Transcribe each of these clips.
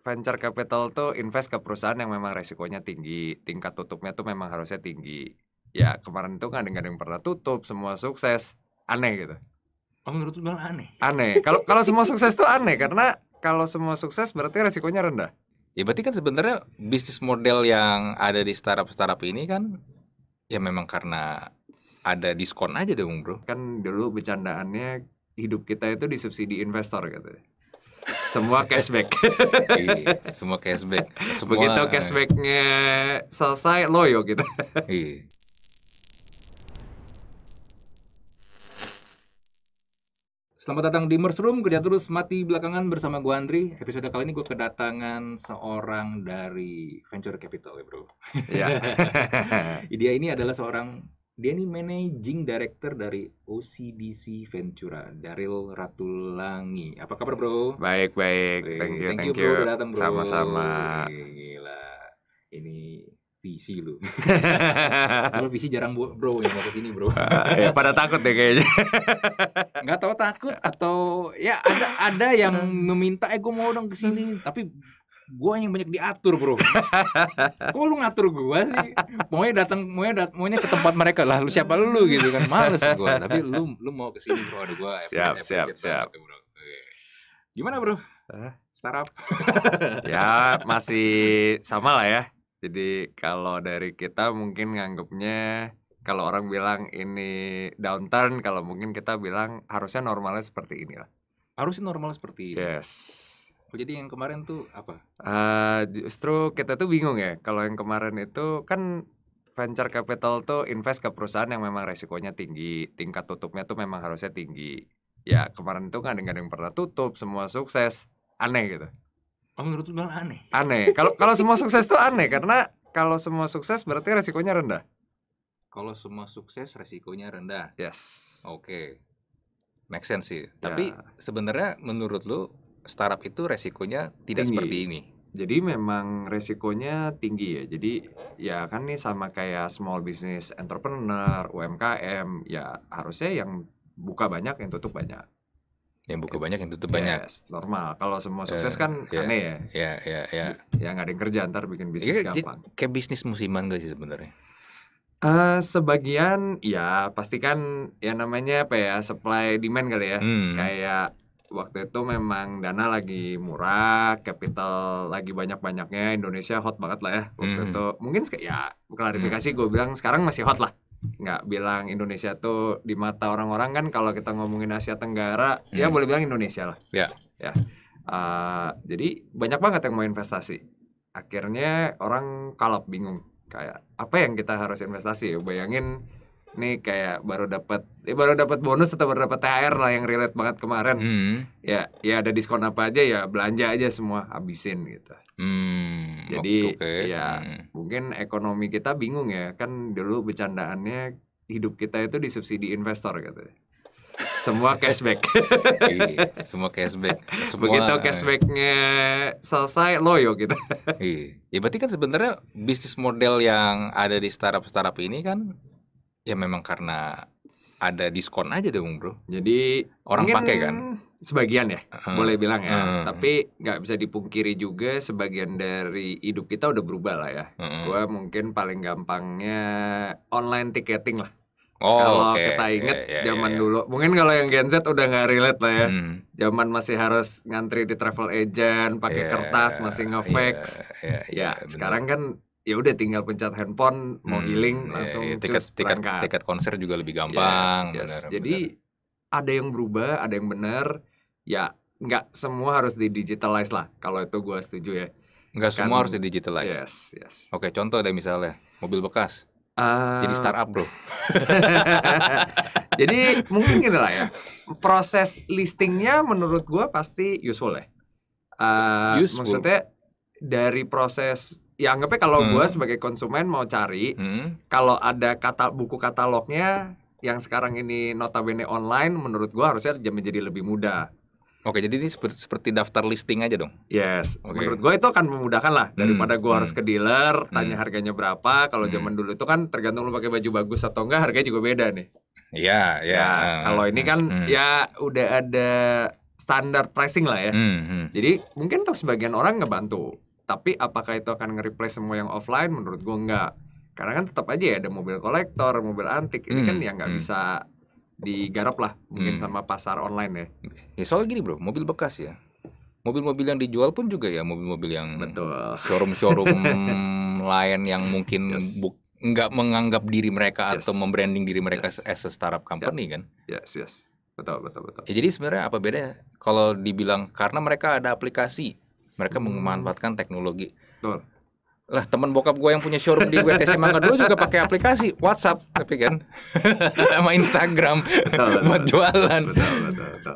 venture capital tuh invest ke perusahaan yang memang resikonya tinggi, tingkat tutupnya tuh memang harusnya tinggi. Ya kemarin tuh nggak ada yang pernah tutup, semua sukses. Aneh gitu. Oh menurut lu bilang aneh? Aneh. Kalau kalau semua sukses tuh aneh karena kalau semua sukses berarti resikonya rendah. Ya berarti kan sebenarnya bisnis model yang ada di startup-startup ini kan ya memang karena ada diskon aja dong bro. Kan dulu bercandaannya hidup kita itu disubsidi investor gitu semua cashback. iya, semua cashback. Semua, Begitu cashbacknya selesai loyo kita. iya. Selamat datang di Mers Room, kerja terus mati belakangan bersama gue Andri. Episode kali ini gue kedatangan seorang dari venture capital ya bro. Iya. Dia ini adalah seorang dia ini managing director dari OCBC Ventura, Daryl Ratulangi. Apa kabar, Bro? Baik, baik. Thank you, thank, you, thank you. Bro, datang, Bro. Sama-sama. Gila. Ini PC lu. Kalau PC jarang bro yang mau kesini bro. ya, pada takut deh kayaknya. Nggak tahu takut atau ya ada ada yang meminta eh gue mau dong kesini tapi gue yang banyak diatur bro kok lu ngatur gue sih maunya datang maunya dat maunya ke tempat mereka lah lu siapa lu gitu kan males gue tapi lu lu mau kesini bro ada gue siap siap siap bro. gimana bro startup ya masih sama lah ya jadi kalau dari kita mungkin nganggapnya kalau orang bilang ini downturn kalau mungkin kita bilang harusnya normalnya seperti inilah harusnya normal seperti ini yes jadi yang kemarin tuh apa? Uh, justru kita tuh bingung ya. Kalau yang kemarin itu kan venture capital tuh invest ke perusahaan yang memang resikonya tinggi, tingkat tutupnya tuh memang harusnya tinggi. Ya kemarin tuh dengan yang pernah tutup, semua sukses, aneh gitu. Oh menurut lu bilang aneh? Aneh. Kalau kalau semua sukses tuh aneh karena kalau semua sukses berarti resikonya rendah. Kalau semua sukses resikonya rendah. Yes. Oke. Okay. Make sense sih. Yeah. Tapi ya. sebenarnya menurut lu startup itu resikonya tidak tinggi. seperti ini. Jadi memang resikonya tinggi ya. Jadi ya kan nih sama kayak small business entrepreneur, UMKM, ya harusnya yang buka banyak yang tutup banyak. Yang buka ya. banyak yang tutup yes, banyak. normal. Kalau semua eh, sukses uh, kan yeah, aneh ya. Iya, iya, iya. Ya nggak ada yang kerja ntar bikin bisnis ya, gampang. Kayak bisnis musiman gak sih sebenarnya? Uh, sebagian ya pastikan ya namanya apa ya supply demand kali ya hmm. kayak waktu itu memang dana lagi murah, capital lagi banyak-banyaknya, Indonesia hot banget lah ya waktu hmm. itu. Mungkin ya klarifikasi hmm. gue bilang sekarang masih hot lah. Nggak bilang Indonesia tuh di mata orang-orang kan kalau kita ngomongin Asia Tenggara, ya hmm. ya boleh bilang Indonesia lah. Ya. Yeah. Ya. Uh, jadi banyak banget yang mau investasi. Akhirnya orang kalap bingung kayak apa yang kita harus investasi. Bayangin ini kayak baru dapat eh, ya baru dapat bonus atau baru dapat THR lah yang relate banget kemarin. Hmm. Ya, ya ada diskon apa aja ya belanja aja semua habisin gitu. Hmm, Jadi okay. ya hmm. mungkin ekonomi kita bingung ya kan dulu bercandaannya hidup kita itu disubsidi investor gitu. Semua cashback. Iya, semua cashback. Semua, Begitu eh, cashbacknya selesai loyo gitu. iya. Ya berarti kan sebenarnya bisnis model yang ada di startup-startup ini kan Ya memang karena ada diskon aja dong bro. Jadi orang pakai kan. Sebagian ya, hmm. boleh bilang ya. Hmm. Tapi nggak bisa dipungkiri juga sebagian dari hidup kita udah berubah lah ya. Hmm. gue mungkin paling gampangnya online ticketing lah. Oh, kalau okay. kita inget yeah, yeah, zaman yeah. Ya. dulu, mungkin kalau yang Gen Z udah nggak relate lah ya. Hmm. Zaman masih harus ngantri di travel agent, pakai yeah, kertas, masih ngefax. Yeah, yeah, yeah, ya, yeah, ya, ya, sekarang bener. kan ya udah tinggal pencet handphone mau healing hmm, iya, langsung ya, tiket tiket berangkat. tiket konser juga lebih gampang. Yes, yes. Bener, Jadi bener. ada yang berubah, ada yang benar. Ya nggak semua harus di digitalize lah. Kalau itu gue setuju ya. Nggak semua kan harus di digitalize. Yes, yes. Oke, contoh deh misalnya mobil bekas. Uh, Jadi startup bro. Jadi mungkin gini lah ya. Proses listingnya menurut gue pasti useful ya. Uh, useful. Maksudnya dari proses ya anggapnya kalau hmm. gue sebagai konsumen mau cari hmm. kalau ada kata buku katalognya yang sekarang ini notabene online menurut gue harusnya menjadi lebih mudah Oke, jadi ini seperti, seperti daftar listing aja dong. Yes, okay. menurut gue itu akan memudahkan lah hmm, daripada gue hmm. harus ke dealer hmm. tanya hmm. harganya berapa. Kalau hmm. zaman dulu itu kan tergantung lu pakai baju bagus atau enggak, harganya juga beda nih. Iya, iya. Ya, Nah, kalau ini ah, kan hmm. ya udah ada standar pricing lah ya. Hmm. hmm. Jadi mungkin tuh sebagian orang ngebantu tapi apakah itu akan nge-replace semua yang offline? Menurut gue enggak. Karena kan tetap aja ya ada mobil kolektor, mobil antik. Ini kan hmm. kan yang nggak hmm. bisa digarap lah mungkin hmm. sama pasar online ya. Ya soal gini bro, mobil bekas ya. Mobil-mobil yang dijual pun juga ya mobil-mobil yang Betul. showroom-showroom lain yang mungkin yes. nggak menganggap diri mereka yes. atau membranding diri mereka yes. as startup company yep. kan? Yes, yes. Betul, betul, betul. Ya, jadi sebenarnya apa bedanya kalau dibilang karena mereka ada aplikasi mereka hmm. memanfaatkan teknologi Betul. lah teman bokap gue yang punya showroom di WTC Mangga dulu juga pakai aplikasi WhatsApp tapi kan sama Instagram betul, betul, buat jualan betul, betul, betul.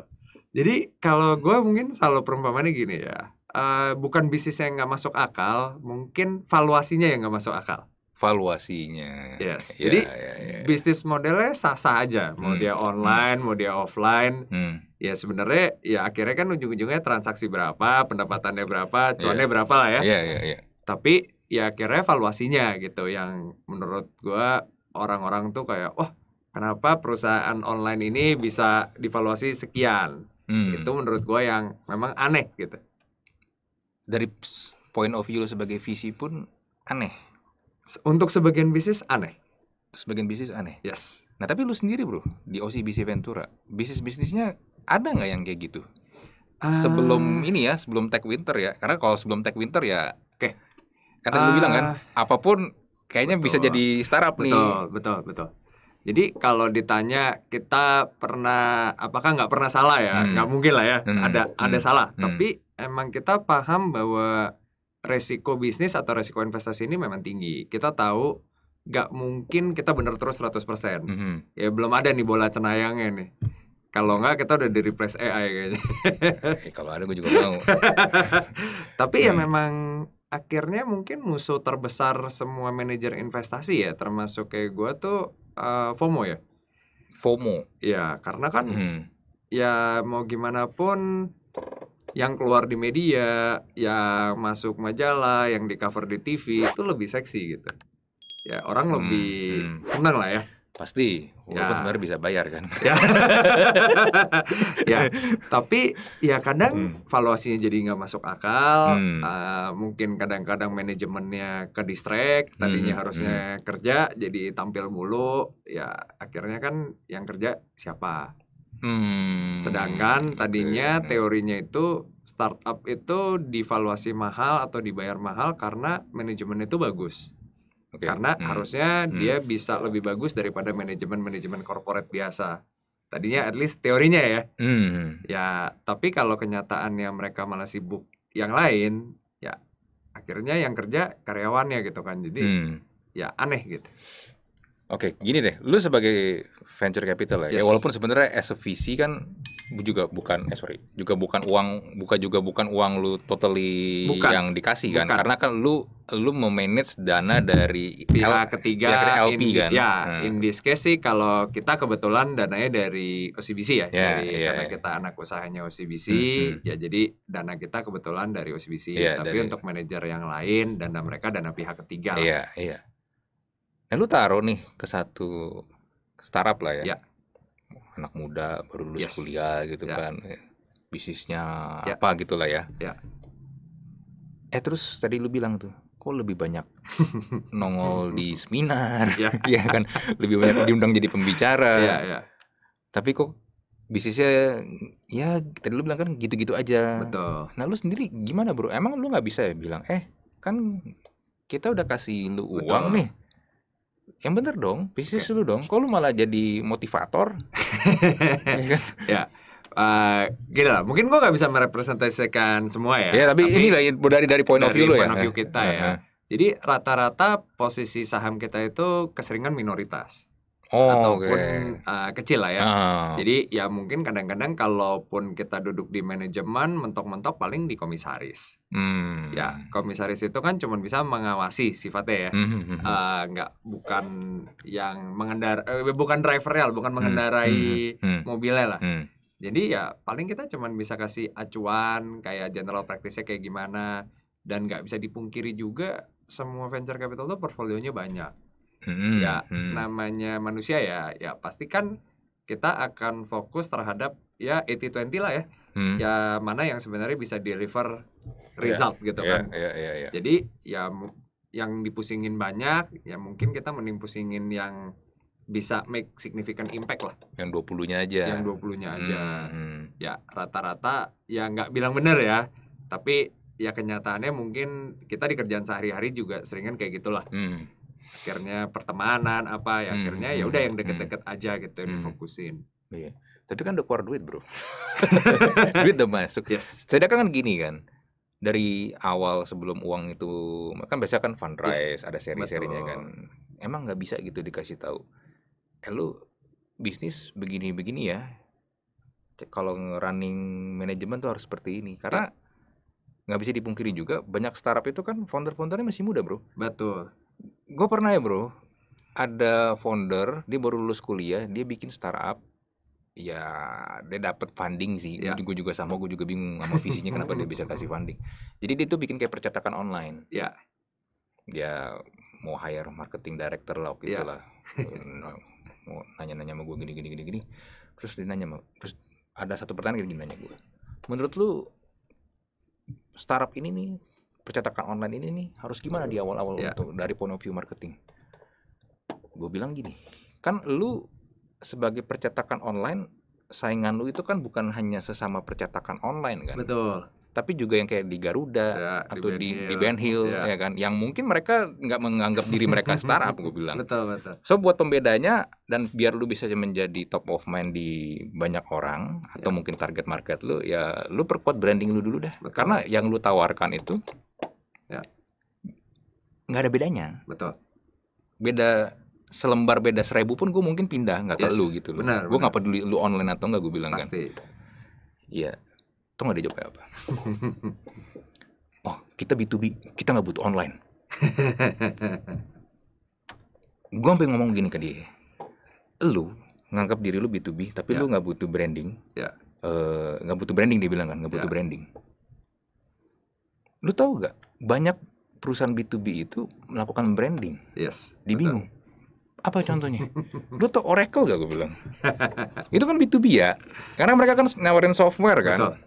jadi kalau gue mungkin selalu perumpamannya gini ya Uh, bukan bisnis yang nggak masuk akal, mungkin valuasinya yang nggak masuk akal valuasinya. Yes. Ya, Jadi ya, ya, ya. bisnis modelnya sah-sah aja, mau hmm. dia online, hmm. mau dia offline. Hmm ya sebenarnya ya akhirnya kan ujung-ujungnya transaksi berapa, pendapatannya berapa, iya. cuannya yeah. berapa lah ya. Iya, yeah, iya, yeah, Yeah. Tapi ya akhirnya evaluasinya gitu yang menurut gua orang-orang tuh kayak wah, oh, kenapa perusahaan online ini bisa divaluasi sekian. Hmm. Itu menurut gua yang memang aneh gitu. Dari point of view lo sebagai visi pun aneh. Untuk sebagian bisnis aneh. Sebagian bisnis aneh. Yes. Nah tapi lu sendiri bro di OCBC Ventura bisnis bisnisnya ada nggak yang kayak gitu? Sebelum ah. ini ya, sebelum tech winter ya. Karena kalau sebelum tech winter ya, oke. Okay. Kata uh, lu bilang kan, ah. apapun kayaknya betul. bisa jadi startup betul, nih. Betul, betul, betul. Jadi kalau ditanya kita pernah apakah nggak pernah salah ya? Hmm. Nggak mungkin lah ya. Hmm. Ada hmm. ada salah. Hmm. Tapi emang kita paham bahwa resiko bisnis atau resiko investasi ini memang tinggi. Kita tahu nggak mungkin kita benar terus 100%. Mm -hmm. Ya belum ada nih bola cenayangnya nih. Kalau nggak kita udah di replace AI kayaknya. eh, kalau ada gue juga mau. Tapi ya hmm. ya memang akhirnya mungkin musuh terbesar semua manajer investasi ya, termasuk kayak gue tuh uh, FOMO ya. FOMO. Ya karena kan hmm. ya mau gimana pun yang keluar di media, yang masuk majalah, yang di cover di TV itu lebih seksi gitu. Ya orang hmm, lebih hmm. senang lah ya. Pasti, walaupun ya. sebenarnya bisa bayar kan. Ya. ya, tapi ya kadang hmm. valuasinya jadi nggak masuk akal. Hmm. Uh, mungkin kadang-kadang manajemennya ke distrik, hmm, Tadinya hmm. harusnya hmm. kerja, jadi tampil mulu. Ya akhirnya kan yang kerja siapa? Hmm. Sedangkan tadinya okay. teorinya itu startup itu divaluasi mahal atau dibayar mahal karena manajemen itu bagus okay. karena hmm. harusnya hmm. dia bisa lebih bagus daripada manajemen manajemen korporat biasa tadinya at least teorinya ya hmm. ya tapi kalau kenyataannya mereka malah sibuk yang lain ya akhirnya yang kerja karyawannya gitu kan jadi hmm. ya aneh gitu Oke, okay, gini deh, lu sebagai venture capital ya, ya yes. ya walaupun sebenarnya as a VC kan juga bukan eh sorry juga bukan uang buka juga bukan uang lu totally bukan. yang dikasih kan bukan. karena kan lu lu memanage dana dari pihak L, ketiga pihak dari LP in, kan ya hmm. in this case sih kalau kita kebetulan dananya dari OCBC ya yeah, dari yeah, karena yeah. kita anak usahanya OCBC hmm, hmm. ya jadi dana kita kebetulan dari OCBC yeah, tapi dari... untuk manajer yang lain dana mereka dana pihak ketiga iya yeah, iya yeah. nah lu taruh nih ke satu startup lah ya yeah anak muda baru lulus yes. kuliah gitu yeah. kan ya. bisnisnya yeah. apa gitulah ya yeah. eh terus tadi lu bilang tuh kok lebih banyak nongol di seminar yeah. ya iya kan lebih banyak diundang jadi pembicara yeah, yeah. tapi kok bisnisnya ya tadi lu bilang kan gitu-gitu aja betul nah lu sendiri gimana bro emang lu nggak bisa ya bilang eh kan kita udah kasih lu Betul. uang nih yang bener dong bisnis okay. lu dong kok lu malah jadi motivator iya kan? ya kan Uh, gini lah, mungkin gua nggak bisa merepresentasikan semua ya. Ya, tapi, tapi inilah dari dari point dari of view lo ya. Point of view kita ya. ya. Jadi rata-rata posisi saham kita itu keseringan minoritas oh, ataupun okay. uh, eh, kecil lah ya. Uh. Jadi ya mungkin kadang-kadang kalaupun kita duduk di manajemen mentok-mentok paling di komisaris. Hmm. Ya komisaris itu kan cuma bisa mengawasi sifatnya ya, uh, nggak bukan yang mengendar, eh, bukan drivernya, bukan mengendarai hmm. Hmm. mobilnya lah. Hmm. Jadi ya paling kita cuma bisa kasih acuan kayak general practice-nya kayak gimana dan nggak bisa dipungkiri juga semua venture capital tuh portfolionya banyak. Hmm, ya hmm. namanya manusia ya ya pasti kan kita akan fokus terhadap ya 80-20 lah ya. Hmm. Ya mana yang sebenarnya bisa deliver ya, result yeah, gitu yeah, kan. Yeah, yeah, yeah. Jadi ya yang dipusingin banyak ya mungkin kita mending pusingin yang bisa make significant impact lah. Yang 20-nya aja. Yang 20-nya hmm, aja. Hmm. Ya rata-rata ya nggak bilang bener ya, tapi ya kenyataannya mungkin kita di kerjaan sehari-hari juga seringan kayak gitulah. Hmm akhirnya pertemanan apa ya hmm, akhirnya hmm, ya udah yang hmm, hmm. deket-deket hmm, aja gitu hmm. difokusin iya tapi kan udah keluar duit bro duit udah masuk yes. sedangkan kan gini kan dari awal sebelum uang itu kan biasa kan fundraise yes. ada seri-serinya kan emang nggak bisa gitu dikasih tahu eh lu bisnis begini-begini ya kalau running manajemen tuh harus seperti ini karena iya. nggak bisa dipungkiri juga banyak startup itu kan founder-foundernya masih muda bro betul gue pernah ya bro ada founder dia baru lulus kuliah dia bikin startup ya dia dapat funding sih ya. gue juga sama gue juga bingung sama visinya kenapa dia bisa kasih funding jadi dia tuh bikin kayak percetakan online ya dia ya, mau hire marketing director lah gitu ya. lah mau nanya-nanya sama gue gini gini gini gini terus dia nanya sama, terus ada satu pertanyaan gini nanya gue menurut lu startup ini nih percetakan online ini nih harus gimana di awal-awal yeah. untuk dari point of view marketing? Gue bilang gini, kan lu sebagai percetakan online saingan lu itu kan bukan hanya sesama percetakan online kan? Betul. Tapi juga yang kayak di Garuda ya, atau di Ben Hill, di Hill ya. ya kan, yang mungkin mereka nggak menganggap diri mereka startup, gue bilang. Betul betul. So buat pembedanya dan biar lu bisa menjadi top of mind di banyak orang atau iya. mungkin target market lu, ya lu perkuat branding lu dulu dah. Betul. Karena yang lu tawarkan itu nggak ada bedanya betul beda selembar beda seribu pun gue mungkin pindah nggak yes, ke lu gitu loh gue nggak peduli lu online atau nggak gue bilang kan. Pasti. kan iya tuh nggak ada jawab apa oh kita B2B kita nggak butuh online gue sampai ngomong gini ke dia lu nganggap diri lu B2B tapi yeah. lu nggak butuh branding yeah. Ya. uh, nggak butuh branding dia bilang kan nggak butuh yeah. branding lu tahu gak banyak perusahaan B2B itu melakukan branding. Yes. Dibingung. Betul. Apa contohnya? Lu tau Oracle gak gue bilang? itu kan B2B ya. Karena mereka kan nawarin software kan.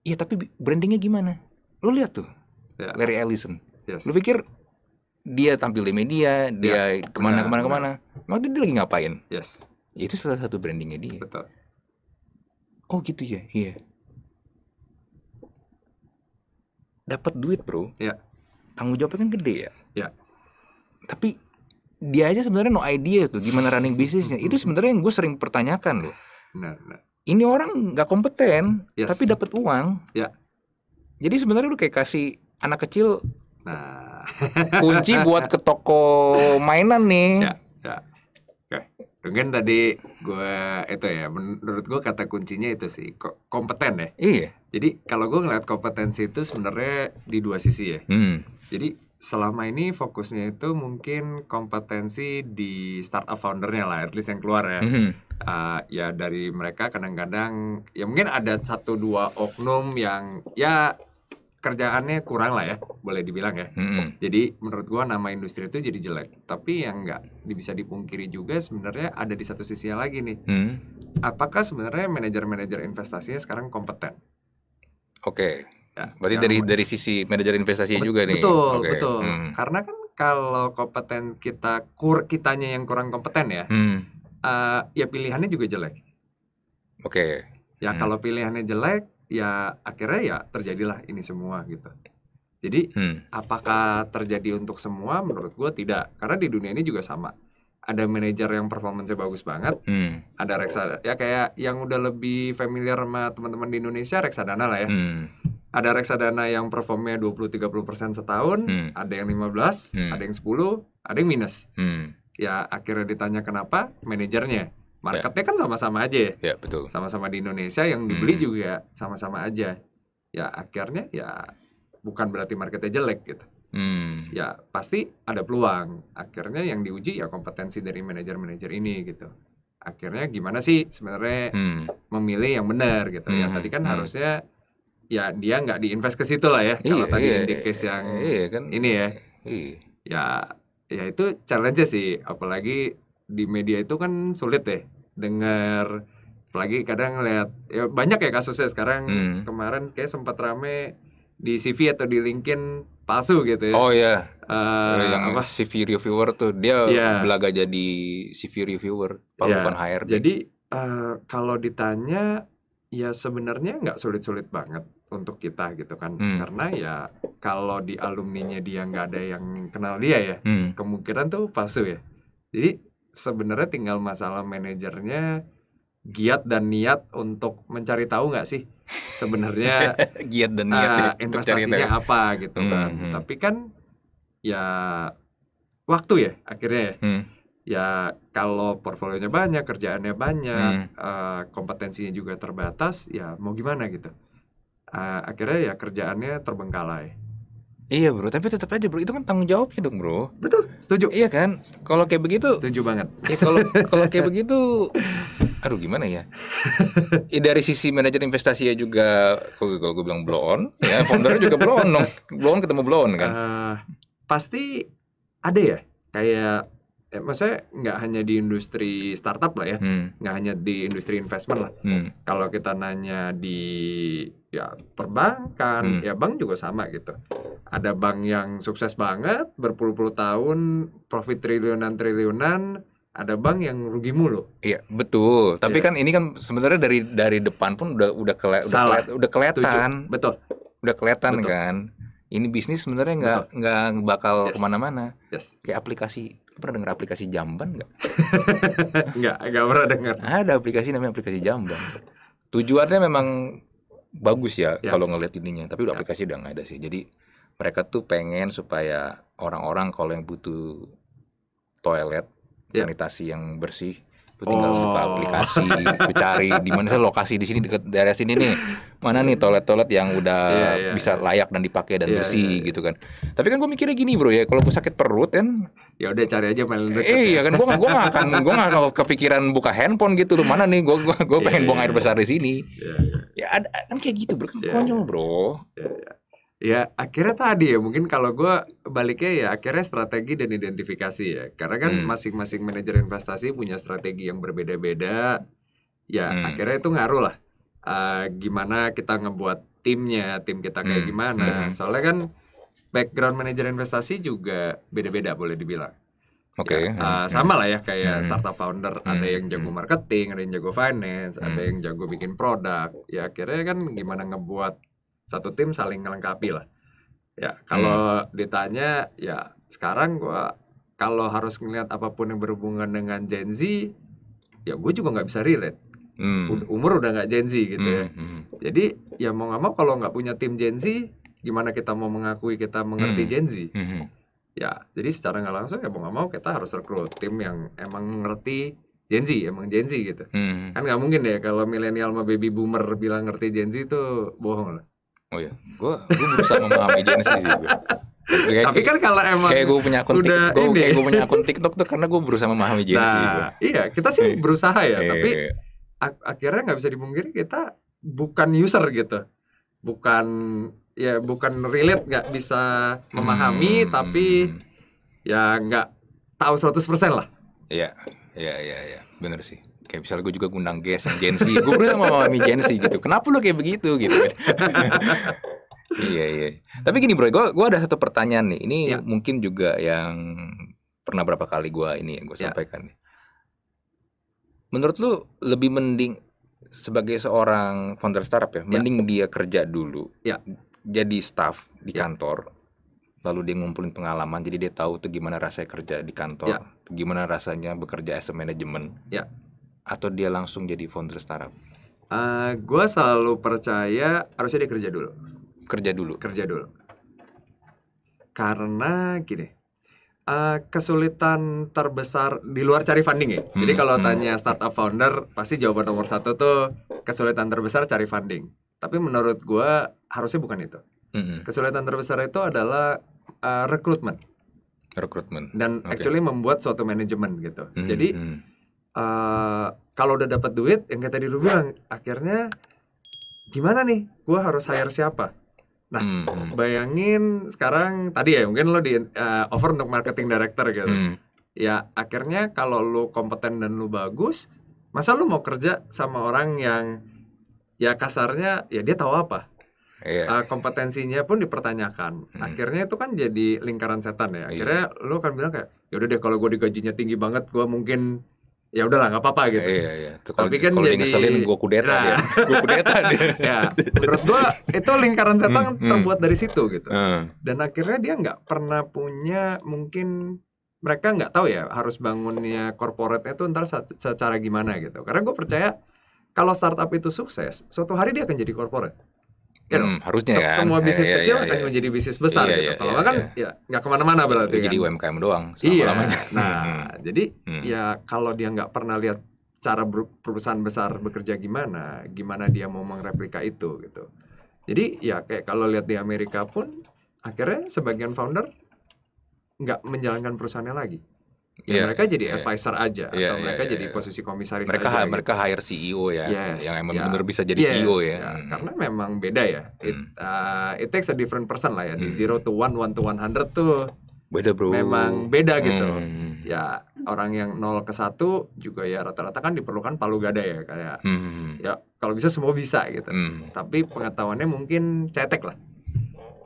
Iya tapi brandingnya gimana? Lu lihat tuh. Yeah. Larry Ellison. Yes. Lu pikir dia tampil di media, dia yeah. kemana, kemana, kemana. Emang dia lagi ngapain? Yes. Ya, itu salah satu brandingnya dia. Betul. Oh gitu ya, iya. dapat duit bro ya. tanggung jawabnya kan gede ya, ya. tapi dia aja sebenarnya no idea tuh gimana running bisnisnya itu sebenarnya yang gue sering pertanyakan loh nah, nah. ini orang nggak kompeten yes. tapi dapat uang ya. jadi sebenarnya lu kayak kasih anak kecil nah. kunci buat ke toko mainan nih ya, ya. Okay. Mungkin tadi gue itu ya, menurut gue kata kuncinya itu sih kompeten ya. Iya. Jadi kalau gue ngeliat kompetensi itu sebenarnya di dua sisi ya. Hmm. Jadi selama ini fokusnya itu mungkin kompetensi di startup foundernya lah, at least yang keluar ya. -hmm. uh, ya dari mereka kadang-kadang ya mungkin ada satu dua oknum yang ya kerjaannya kurang lah ya, boleh dibilang ya. Hmm. Jadi menurut gua nama industri itu jadi jelek. Tapi yang nggak bisa dipungkiri juga sebenarnya ada di satu sisi lagi nih. Hmm. Apakah sebenarnya manajer-manajer investasinya sekarang kompeten? Oke. Okay. Ya, Berarti dari dari sisi manajer investasinya bet, juga nih. Betul, okay. betul. Hmm. Karena kan kalau kompeten kita kur kitanya yang kurang kompeten ya, hmm. uh, ya pilihannya juga jelek. Oke. Okay. Ya hmm. kalau pilihannya jelek, ya akhirnya ya terjadilah ini semua gitu. Jadi hmm. apakah terjadi untuk semua? Menurut gue tidak, karena di dunia ini juga sama. Ada manajer yang performance bagus banget, hmm. ada reksadana ya kayak yang udah lebih familiar sama teman-teman di Indonesia reksadana lah ya. Hmm. Ada reksadana yang performnya 20-30% setahun, hmm. ada yang 15, hmm. ada yang 10, ada yang minus. Hmm. Ya akhirnya ditanya kenapa manajernya Marketnya kan sama-sama aja ya. Ya betul. Sama-sama di Indonesia yang hmm. dibeli hmm. juga sama-sama aja. Ya akhirnya ya bukan berarti marketnya jelek gitu. Hmm. Ya pasti ada peluang. Akhirnya yang diuji ya kompetensi dari manajer-manajer ini gitu. Akhirnya gimana sih sebenarnya hmm. memilih yang benar gitu. Hmm. Ya tadi kan hmm, hmm. harusnya ya dia nggak diinvest ke situ lah ya. Iyi, Kalau tadi iya, di case iya, yang iyi, kan. ini ya. Iya. Ya ya itu challenge sih apalagi di media itu kan sulit deh ya dengar lagi kadang lihat ya banyak ya kasusnya sekarang hmm. kemarin kayak sempat rame di CV atau di LinkedIn palsu gitu ya. Oh iya. Uh, yang apa CV reviewer tuh dia yeah. belaga jadi CV reviewer, iya. bukan yeah. Jadi uh, kalau ditanya ya sebenarnya nggak sulit-sulit banget untuk kita gitu kan hmm. karena ya kalau di alumninya dia nggak ada yang kenal dia ya hmm. kemungkinan tuh palsu ya jadi sebenarnya tinggal masalah manajernya giat dan niat untuk mencari tahu nggak sih sebenarnya giat dan niat uh, investasinya apa gitu hmm, kan. Hmm. Tapi kan ya waktu ya akhirnya ya. Hmm. Ya kalau portfolionya banyak, kerjaannya banyak, hmm. uh, kompetensinya juga terbatas, ya mau gimana gitu. Uh, akhirnya ya kerjaannya terbengkalai. Iya bro, tapi tetap aja bro, itu kan tanggung jawabnya dong bro. Betul. Setuju. Iya kan? Kalau kayak begitu. Setuju banget. Ya kalau kalau kayak begitu, aduh gimana ya? ya dari sisi manajer investasi ya juga, kalau gue bilang blown, ya founder juga blown dong, blown ketemu blown kan. Uh, pasti ada ya, kayak eh, maksudnya nggak hanya di industri startup lah ya hmm. hanya di industri investment lah hmm. kalau kita nanya di ya perbankan hmm. ya bank juga sama gitu ada bank yang sukses banget berpuluh-puluh tahun profit triliunan triliunan ada bank yang rugi mulu. Iya, betul. Tapi iya. kan ini kan sebenarnya dari dari depan pun udah udah kele, udah, kele, udah kelihatan. Betul. Udah kelihatan kan. Ini bisnis sebenarnya nggak nggak bakal yes. kemana-mana. Yes. Kayak aplikasi pernah dengar aplikasi jamban nggak? nggak, nggak pernah dengar. Ada aplikasi namanya aplikasi jamban. Tujuannya memang bagus ya, ya. kalau ngelihat ininya, tapi udah ya. aplikasi udah nggak ada sih. Jadi mereka tuh pengen supaya orang-orang kalau yang butuh toilet, ya. sanitasi yang bersih, lu tinggal oh. buka aplikasi lu cari di mana sih lokasi di sini dekat daerah sini nih mana nih toilet toilet yang udah yeah, yeah, iya. bisa layak dan dipakai dan yeah, bersih yeah, iya. gitu kan tapi kan gue mikirnya gini bro ya kalau gue sakit perut kan ya udah cari aja paling dekat eh, ya. iya kan gue gak gue gak akan gue gak akan kepikiran buka handphone gitu mana nih gue gue iya, pengen yeah, buang air besar di sini yeah, yeah. ya ada, kan kayak gitu bro kan yeah, konyol bro yeah, yeah. Ya akhirnya tadi ya mungkin kalau gue baliknya ya akhirnya strategi dan identifikasi ya karena kan hmm. masing-masing hmm. manajer investasi punya strategi yang berbeda-beda ya hmm. akhirnya itu ngaruh lah uh, gimana kita ngebuat timnya tim kita kayak hmm. gimana hmm. soalnya kan background manajer investasi juga beda-beda boleh dibilang Oke. Okay. Ya, uh, sama lah ya kayak hmm. startup founder hmm. ada yang jago hmm. marketing, ada yang jago finance, hmm. ada yang jago bikin produk. Ya akhirnya kan gimana ngebuat satu tim saling melengkapi lah. Ya, kalau hmm. ditanya ya sekarang gua kalau harus ngelihat apapun yang berhubungan dengan Gen Z, ya gue juga nggak bisa relate. Hmm. Umur udah nggak Gen Z gitu ya. hmm. ya. Jadi ya mau nggak mau kalau nggak punya tim Gen Z, gimana kita mau mengakui kita mengerti hmm. Gen Z? Hmm. Ya, jadi secara nggak langsung ya mau nggak mau kita harus rekrut tim yang emang ngerti Gen Z, emang Gen Z gitu. Hmm. Kan nggak mungkin deh ya kalau milenial sama baby boomer bilang ngerti Gen Z itu bohong lah. Oh iya, gua gua berusaha memahami Gen Z sih gue. Kayak, Tapi kan kalau emang kayak gue punya akun TikTok, gua, kayak gue punya akun TikTok tuh karena gue berusaha memahami Gen Z. Nah, gue. iya, kita sih iya. berusaha ya, e, tapi iya, ak akhirnya nggak bisa dipungkiri kita bukan user gitu, bukan ya bukan relate nggak bisa memahami hmm, tapi ya nggak tahu 100% lah. Iya, iya, iya, iya, benar sih kayak misalnya gue juga ngundang guest yang Gen Z gue pernah sama mami Gen Z gitu kenapa lo kayak begitu gitu kan? iya iya tapi gini bro gue ada satu pertanyaan nih ini ya. mungkin juga yang pernah berapa kali gue ini yang gue iya. sampaikan ya. menurut lu lebih mending sebagai seorang founder startup ya, ya. mending dia kerja dulu ya. jadi staff di ya. kantor lalu dia ngumpulin pengalaman jadi dia tahu tuh gimana rasanya kerja di kantor, ya. gimana rasanya bekerja as a management. Ya atau dia langsung jadi founder startup? Uh, eh, gue selalu percaya harusnya dia kerja dulu. Kerja dulu. Kerja dulu. Karena gini, uh, kesulitan terbesar di luar cari funding ya. Hmm, Jadi kalau hmm. tanya startup founder, pasti jawaban nomor satu tuh kesulitan terbesar cari funding. Tapi menurut gue harusnya bukan itu. Hmm. Kesulitan terbesar itu adalah uh, eh, rekrutmen. Rekrutmen. Dan okay. actually membuat suatu manajemen gitu. Hmm, Jadi hmm uh, kalau udah dapat duit yang kayak tadi lu bilang akhirnya gimana nih gue harus hire siapa Nah, hmm. bayangin sekarang tadi ya mungkin lo di uh, over untuk marketing director gitu. Hmm. Ya akhirnya kalau lo kompeten dan lo bagus, masa lo mau kerja sama orang yang ya kasarnya ya dia tahu apa? Yeah. Iya. Uh, kompetensinya pun dipertanyakan. Hmm. Akhirnya itu kan jadi lingkaran setan ya. Iya. Akhirnya yeah. lo kan bilang kayak, yaudah deh kalau gue digajinya tinggi banget, gue mungkin ya udahlah nggak apa-apa gitu. Iya iya. Tuh, iya. Tapi kan jadi ngeselin gue kudeta nah. dia. Gue kudeta dia. ya, menurut gue itu lingkaran setan hmm, hmm, terbuat dari situ gitu. Hmm. Dan akhirnya dia nggak pernah punya mungkin mereka nggak tahu ya harus bangunnya corporate itu ntar secara gimana gitu. Karena gue percaya kalau startup itu sukses, suatu hari dia akan jadi corporate kan hmm, harusnya se kan. Semua iya, bisnis ya, kecil ya, ya, akan ya. menjadi bisnis besar. Ya, gitu. Iya, kalau ya, kan iya. ya nggak kemana-mana berarti. Jadi kan? UMKM doang. Iya. Nah, hmm. jadi hmm. ya kalau dia nggak pernah lihat cara perusahaan besar bekerja gimana, gimana dia mau mengreplika itu gitu. Jadi ya kayak kalau lihat di Amerika pun akhirnya sebagian founder nggak menjalankan perusahaannya lagi Ya, yeah, mereka jadi yeah, advisor aja iya, atau iya, mereka yeah, jadi yeah. posisi komisaris mereka aja. Gitu. Mereka gitu. hire CEO ya, yes, yang emang yeah. benar bisa jadi e yes, CEO ya. Yeah. Hmm, hmm. Karena memang beda ya. It, hmm. uh, it takes a different person lah ya. Di zero to one, one to one hundred tuh beda bro. Memang beda gitu. Ya orang yang nol ke satu juga ya rata-rata kan diperlukan palu gada ya kayak. Hmm. Ya kalau bisa semua bisa gitu. Hmm. Tapi pengetahuannya mungkin cetek lah.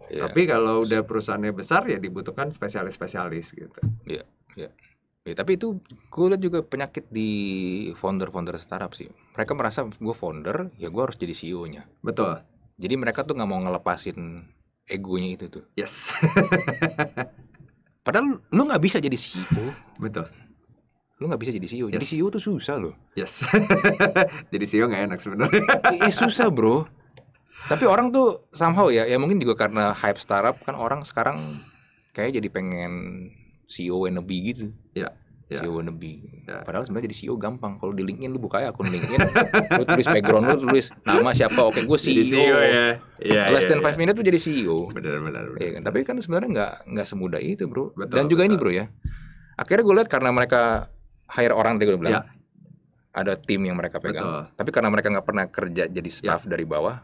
Yeah. Tapi kalau udah perusahaannya besar ya dibutuhkan spesialis-spesialis gitu. Iya. Yeah. Yeah ya tapi itu gue lihat juga penyakit di founder-founder startup sih mereka merasa gue founder ya gue harus jadi CEO-nya betul jadi mereka tuh nggak mau ngelepasin egonya itu tuh yes padahal lu nggak bisa jadi CEO betul lu nggak bisa jadi CEO. Yes. Jadi CEO tuh susah loh. Yes. jadi CEO nggak enak sebenarnya. eh, susah bro. Tapi orang tuh somehow ya, ya mungkin juga karena hype startup kan orang sekarang kayak jadi pengen CEO wannabe gitu. Ya. Yeah. CEO wannabe. Yeah. Padahal sebenarnya jadi CEO gampang. Kalau di LinkedIn lu buka aja ya akun LinkedIn, lu tulis background lu, tulis nama siapa. Oke, gue CEO. Jadi CEO e ya. yeah, Less iya, than iya. five minutes tuh jadi CEO. Benar benar. benar. Ya, kan? Tapi kan sebenarnya nggak nggak semudah itu, Bro. Betul, Dan juga betul. ini, Bro ya. Akhirnya gue lihat karena mereka hire orang tadi gue bilang. Yeah. Ada tim yang mereka pegang. Betul. Tapi karena mereka nggak pernah kerja jadi ya. staff yeah. dari bawah,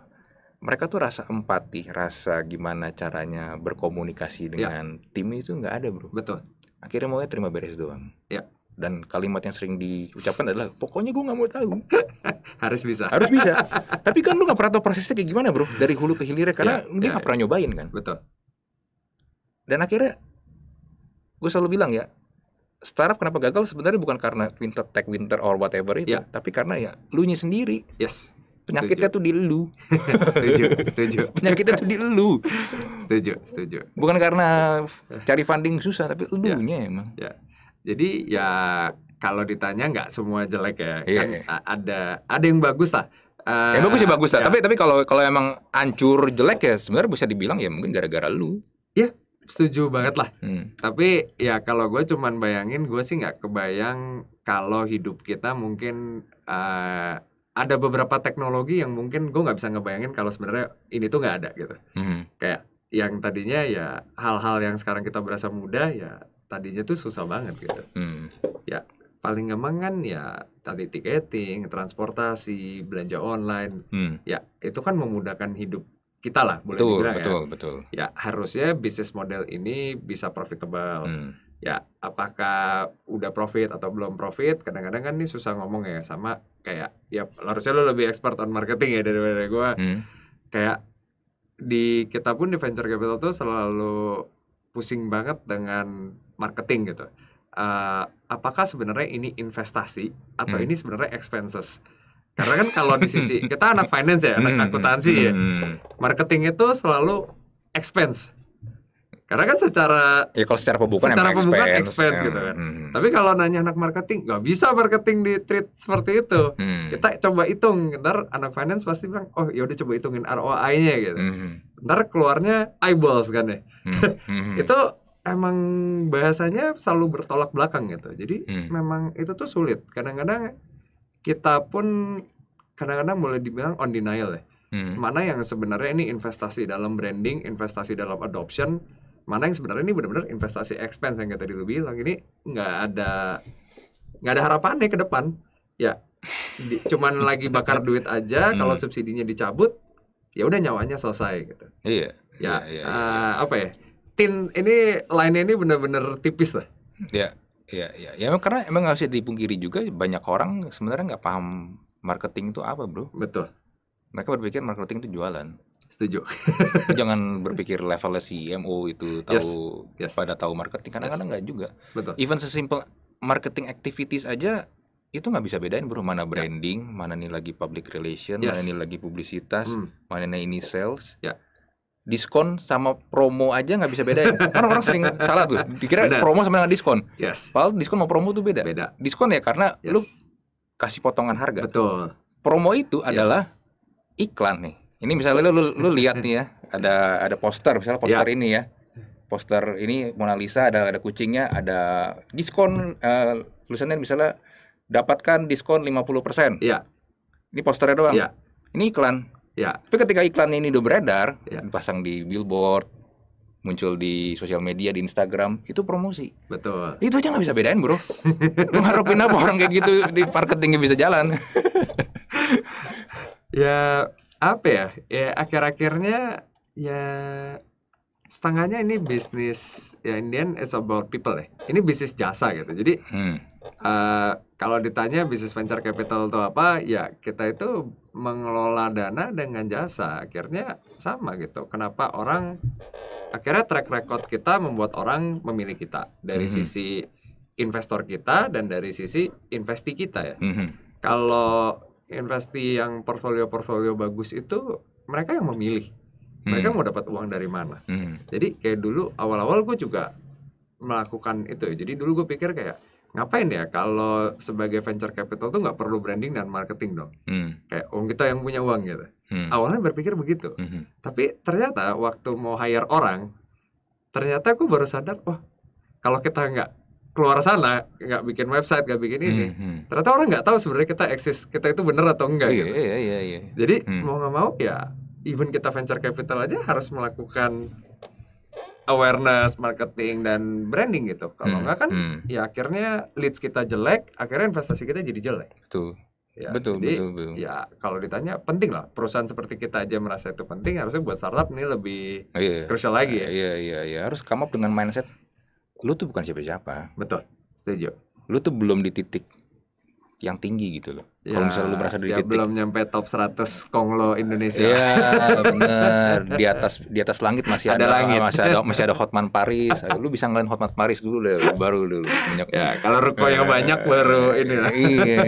mereka tuh rasa empati, rasa gimana caranya berkomunikasi ya. dengan ya. tim itu nggak ada bro. Betul akhirnya maunya terima beres doang ya dan kalimat yang sering diucapkan adalah pokoknya gue nggak mau tahu harus bisa harus bisa tapi kan lu nggak pernah tahu prosesnya kayak gimana bro dari hulu ke hilirnya karena ya, dia ya, nggak ya, pernah nyobain kan betul dan akhirnya gue selalu bilang ya startup kenapa gagal sebenarnya bukan karena winter tech winter or whatever itu ya. tapi karena ya lu nya sendiri yes penyakitnya setuju. tuh di lu setuju setuju penyakitnya tuh di lu setuju setuju bukan karena eh. cari funding susah tapi lu nya ya, emang ya. jadi ya kalau ditanya nggak semua jelek ya iya, kan iya. ada ada yang bagus lah Uh, ya bagus sih bagus lah. Ya. Tapi tapi kalau kalau emang hancur jelek ya sebenarnya bisa dibilang ya mungkin gara-gara lu. Ya setuju banget lah. Hmm. Tapi ya kalau gue cuman bayangin gue sih nggak kebayang kalau hidup kita mungkin uh, ada beberapa teknologi yang mungkin gue nggak bisa ngebayangin kalau sebenarnya ini tuh nggak ada gitu hmm. kayak yang tadinya ya hal-hal yang sekarang kita berasa mudah ya tadinya tuh susah banget gitu hmm. ya paling gampang kan ya tadi tiketing, transportasi, belanja online. Hmm. Ya, itu kan memudahkan hidup kita lah boleh betul, dibilang ya. betul, ya. Betul, Ya, harusnya bisnis model ini bisa profitable. Hmm ya apakah udah profit atau belum profit kadang-kadang kan ini susah ngomong ya sama kayak ya harusnya lo lebih expert on marketing ya dari gue hmm. kayak di kita pun di venture capital tuh selalu pusing banget dengan marketing gitu uh, apakah sebenarnya ini investasi atau hmm. ini sebenarnya expenses karena kan kalau di sisi kita anak finance ya anak hmm, hmm, akuntansi ya hmm. marketing itu selalu expense karena kan secara ya kalau secara pembukaan secara emang pembukaan expense, expense yang, gitu kan. Hmm, hmm. Tapi kalau nanya anak marketing nggak bisa marketing di treat seperti itu. Hmm. Kita coba hitung, ntar anak finance pasti bilang, oh ya udah coba hitungin ROI-nya gitu. Hmm, hmm. Ntar keluarnya eyeballs kan ya. Hmm, hmm. itu emang bahasanya selalu bertolak belakang gitu. Jadi hmm. memang itu tuh sulit. Kadang-kadang kita pun kadang-kadang boleh dibilang on denial ya. Hmm. Mana yang sebenarnya ini investasi dalam branding, investasi dalam adoption, mana yang sebenarnya ini benar-benar investasi expense yang kayak tadi lu bilang ini nggak ada nggak ada harapannya ke depan ya di, cuman lagi bakar duit aja hmm. kalau subsidinya dicabut ya udah nyawanya selesai gitu iya ya iya, iya, uh, apa ya tin ini line ini benar-benar tipis lah ya iya ya ya karena emang harus dipungkiri juga banyak orang sebenarnya nggak paham marketing itu apa bro betul mereka berpikir marketing itu jualan Setuju. Jangan berpikir levelnya CMO itu tahu yes, yes. pada tahu marketing karena kadang yes. juga. Betul. Even sesimpel marketing activities aja itu nggak bisa bedain bro mana ya. branding, yeah. mana ini lagi public relation, yes. mana ini lagi publisitas, hmm. mana ini sales. Yeah. Diskon sama promo aja nggak bisa bedain. karena orang sering salah tuh. Dikira beda. promo sama dengan diskon. Yes. Padahal diskon sama promo tuh beda. Beda. Diskon ya karena yes. lu kasih potongan harga. Betul. Promo itu adalah iklan nih ini misalnya lu lu, lu lihat nih ya, ada ada poster misalnya poster ya. ini ya. Poster ini Mona Lisa ada ada kucingnya, ada diskon uh, tulisannya misalnya dapatkan diskon 50%. Iya. Ini posternya doang. Iya. Ini iklan. Iya. Tapi ketika iklan ini udah beredar, ya. dipasang di billboard, muncul di sosial media di Instagram itu promosi betul itu aja nggak bisa bedain bro mengharapin apa orang kayak gitu di marketingnya bisa jalan ya apa ya ya akhir-akhirnya ya setengahnya ini bisnis ya Indian it's about people ya ini bisnis jasa gitu jadi hmm. uh, kalau ditanya bisnis venture capital itu apa ya kita itu mengelola dana dengan jasa akhirnya sama gitu kenapa orang akhirnya track record kita membuat orang memilih kita dari hmm. sisi investor kita dan dari sisi investi kita ya hmm. kalau investi yang portfolio-portfolio bagus itu mereka yang memilih. Mereka hmm. mau dapat uang dari mana. Hmm. Jadi kayak dulu awal-awal gue juga melakukan itu. Ya. Jadi dulu gue pikir kayak ngapain ya kalau sebagai venture capital tuh nggak perlu branding dan marketing dong. Hmm. Kayak uang oh, kita yang punya uang gitu. Hmm. Awalnya berpikir begitu. Hmm. Tapi ternyata waktu mau hire orang, ternyata gue baru sadar, wah oh, kalau kita nggak keluar sana nggak bikin website nggak bikin ini hmm, hmm, ternyata orang nggak tahu sebenarnya kita eksis kita itu bener atau enggak iya, gitu iya, iya, iya. jadi hmm. mau nggak mau ya even kita venture capital aja harus melakukan awareness marketing dan branding gitu kalau hmm, nggak kan hmm. ya akhirnya leads kita jelek akhirnya investasi kita jadi jelek betul Ya, betul, jadi, betul, betul. Ya, kalau ditanya penting lah perusahaan seperti kita aja merasa itu penting, harusnya buat startup ini lebih oh, iya, iya. lagi ya. Iya, iya, iya. Harus come up dengan mindset lu tuh bukan siapa-siapa. Betul. Setuju. Lu tuh belum di titik yang tinggi gitu loh. Ya, Kalau misalnya lu merasa dari ya titik belum nyampe top 100 konglo Indonesia. Iya, benar. Di atas di atas langit masih ada, ada langit. masih ada masih ada Hotman Paris. lu bisa ngelain Hotman Paris dulu deh, baru dulu banyak. Ya, kalau ruko yang eh, banyak baru ini lah. Iya.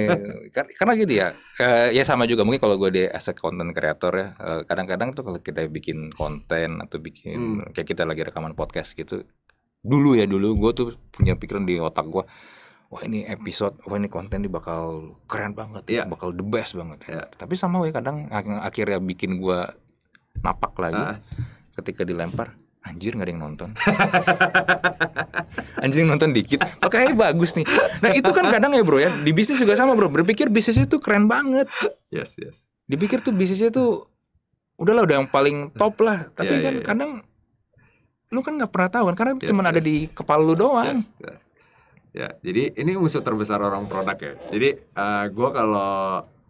Karena gitu ya. Eh, ya sama juga mungkin kalau gue di as a content creator ya, eh, kadang-kadang tuh kalau kita bikin konten atau bikin hmm. kayak kita lagi rekaman podcast gitu, dulu ya dulu gue tuh punya pikiran di otak gue wah ini episode wah ini konten ini bakal keren banget yeah. ya iya. bakal the best banget yeah. tapi sama ya kadang akhirnya bikin gue napak lagi uh. ketika dilempar anjir nggak ada yang nonton anjir nonton dikit makanya bagus nih nah itu kan kadang ya bro ya di bisnis juga sama bro berpikir bisnis itu keren banget yes yes dipikir tuh bisnisnya tuh udahlah udah yang paling top lah iya, tapi yeah, kan yeah, yeah. kadang lu kan nggak pernah tahu kan karena yes, cuma yes. ada di kepala lu doang. Yes, yes. Ya, jadi ini musuh terbesar orang produk ya. Jadi uh, gua kalau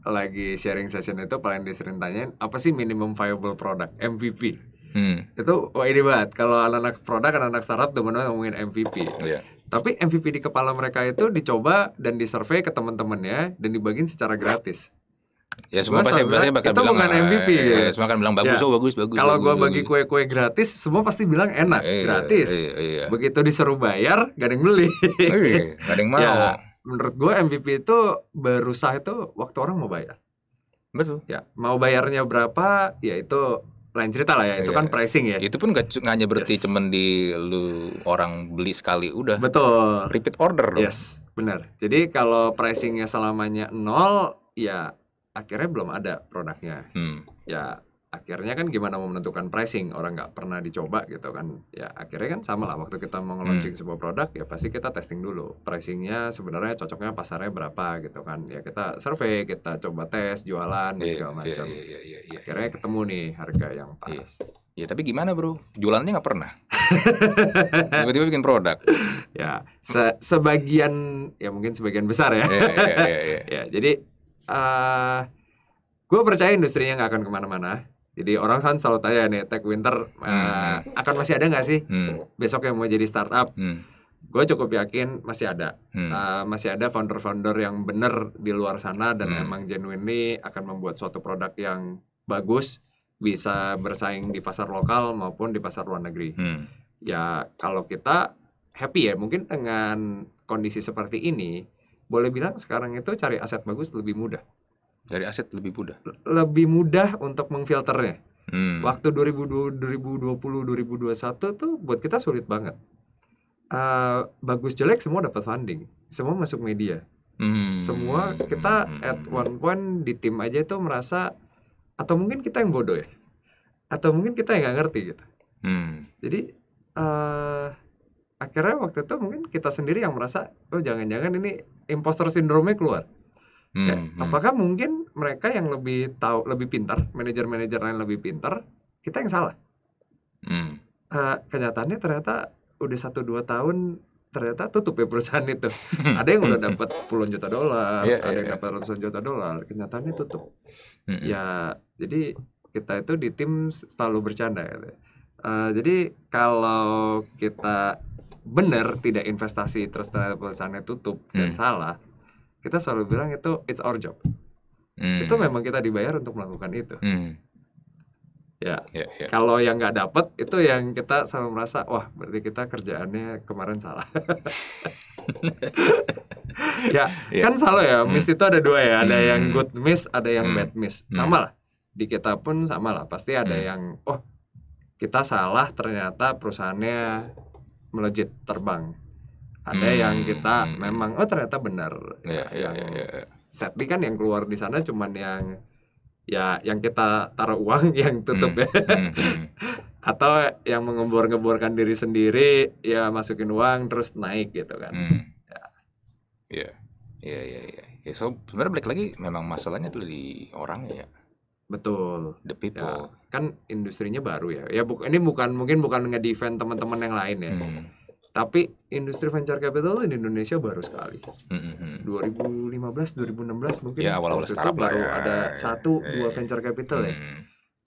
lagi sharing session itu paling disering tanyain apa sih minimum viable product MVP. Hmm. Itu wah ini banget kalau anak-anak produk anak-anak startup teman ngomongin MVP. Yeah. Tapi MVP di kepala mereka itu dicoba dan disurvey ke teman-temannya dan dibagiin secara gratis. Ya semua pasti bilang, bakal itu bilang, bukan MVP ya. Eh, ya. Semua akan bilang bagus, ya. oh bagus, bagus. Kalau gue bagi kue-kue gratis, semua pasti bilang enak, iya, gratis. Iya, iya. Begitu disuruh bayar, gak ada yang beli. Iya, gak ada yang ya, mau. Ya, menurut gue MVP itu berusaha itu waktu orang mau bayar. Betul. Ya, mau bayarnya berapa, ya itu lain cerita lah ya. Itu ya, kan pricing ya. Itu pun gak, gak hanya berarti yes. cuman di lu orang beli sekali udah. Betul. Repeat order dong. Yes, benar. Jadi kalau pricingnya selamanya nol, ya akhirnya belum ada produknya. Hmm. Ya akhirnya kan gimana mau menentukan pricing orang nggak pernah dicoba gitu kan ya akhirnya kan sama lah waktu kita mau launching hmm. sebuah produk ya pasti kita testing dulu pricingnya sebenarnya cocoknya pasarnya berapa gitu kan ya kita survei kita coba tes jualan yeah, dan iya, segala iya, macam yeah, yeah, yeah, yeah, akhirnya ketemu nih harga yang pas yeah. ya iya, tapi gimana bro jualannya nggak pernah tiba-tiba bikin produk ya se sebagian ya mungkin sebagian besar ya yeah, yeah, yeah, yeah. ya jadi uh, eh, gue percaya industrinya nggak akan kemana-mana. Jadi orang kan selalu tanya nih, Tech Winter uh, hmm. akan masih ada nggak sih hmm. besok yang mau jadi startup? Hmm. Gue cukup yakin masih ada, hmm. uh, masih ada founder-founder yang bener di luar sana dan hmm. emang genuinely akan membuat suatu produk yang bagus bisa bersaing di pasar lokal maupun di pasar luar negeri. Hmm. Ya kalau kita happy ya mungkin dengan kondisi seperti ini boleh bilang sekarang itu cari aset bagus lebih mudah. Cari aset lebih mudah. Lebih mudah untuk mengfilternya. Hmm. Waktu 2020 2021 tuh buat kita sulit banget. Uh, bagus jelek semua dapat funding, semua masuk media. Hmm. Semua kita at hmm. one point di tim aja itu merasa atau mungkin kita yang bodoh ya. Atau mungkin kita yang nggak ngerti gitu. Hmm. Jadi uh, akhirnya waktu itu mungkin kita sendiri yang merasa oh jangan-jangan ini imposter syndrome keluar hmm, ya, hmm. apakah mungkin mereka yang lebih tahu lebih pintar manajer-manajer lain lebih pintar kita yang salah hmm. uh, kenyataannya ternyata udah satu dua tahun ternyata tutup ya perusahaan itu ada yang udah dapat puluhan juta dolar yeah, ada yeah, yang iya. dapat ratusan juta dolar kenyataannya tutup hmm, hmm. ya jadi kita itu di tim selalu bercanda gitu. uh, jadi kalau kita benar tidak investasi terus ternyata perusahaannya tutup hmm. dan salah, kita selalu bilang itu it's our job. Hmm. Itu memang kita dibayar untuk melakukan itu. Hmm. Ya, yeah, yeah. kalau yang nggak dapet itu yang kita selalu merasa wah berarti kita kerjaannya kemarin salah. ya, yeah. kan salah ya. Miss hmm. itu ada dua ya, ada hmm. yang good miss, ada yang hmm. bad miss. Hmm. Sama lah. Di kita pun sama lah. Pasti ada hmm. yang oh kita salah ternyata perusahaannya melejit terbang. Ada hmm, yang kita hmm, hmm. memang oh ternyata benar. Iya, iya, iya, iya, iya. Sadly kan yang keluar di sana cuman yang ya yang kita taruh uang yang tutup hmm, ya. Hmm, hmm, hmm. Atau yang mengembor-ngeborkan diri sendiri ya masukin uang terus naik gitu kan. Hmm. Ya. Iya. Iya, iya, iya. Ya, so sebenarnya balik lagi memang masalahnya tuh di orang ya. Betul. The ya, people. Ya, kan industrinya baru ya. Ya bu ini bukan mungkin bukan defend teman-teman yang lain ya. Hmm. Tapi industri venture capital di Indonesia baru sekali. Hmm. 2015, hmm, 2016 hmm. mungkin. Ya awal-awal startup baru ya. ada iya, satu ya, dua iya. venture capital ya. hmm. ya.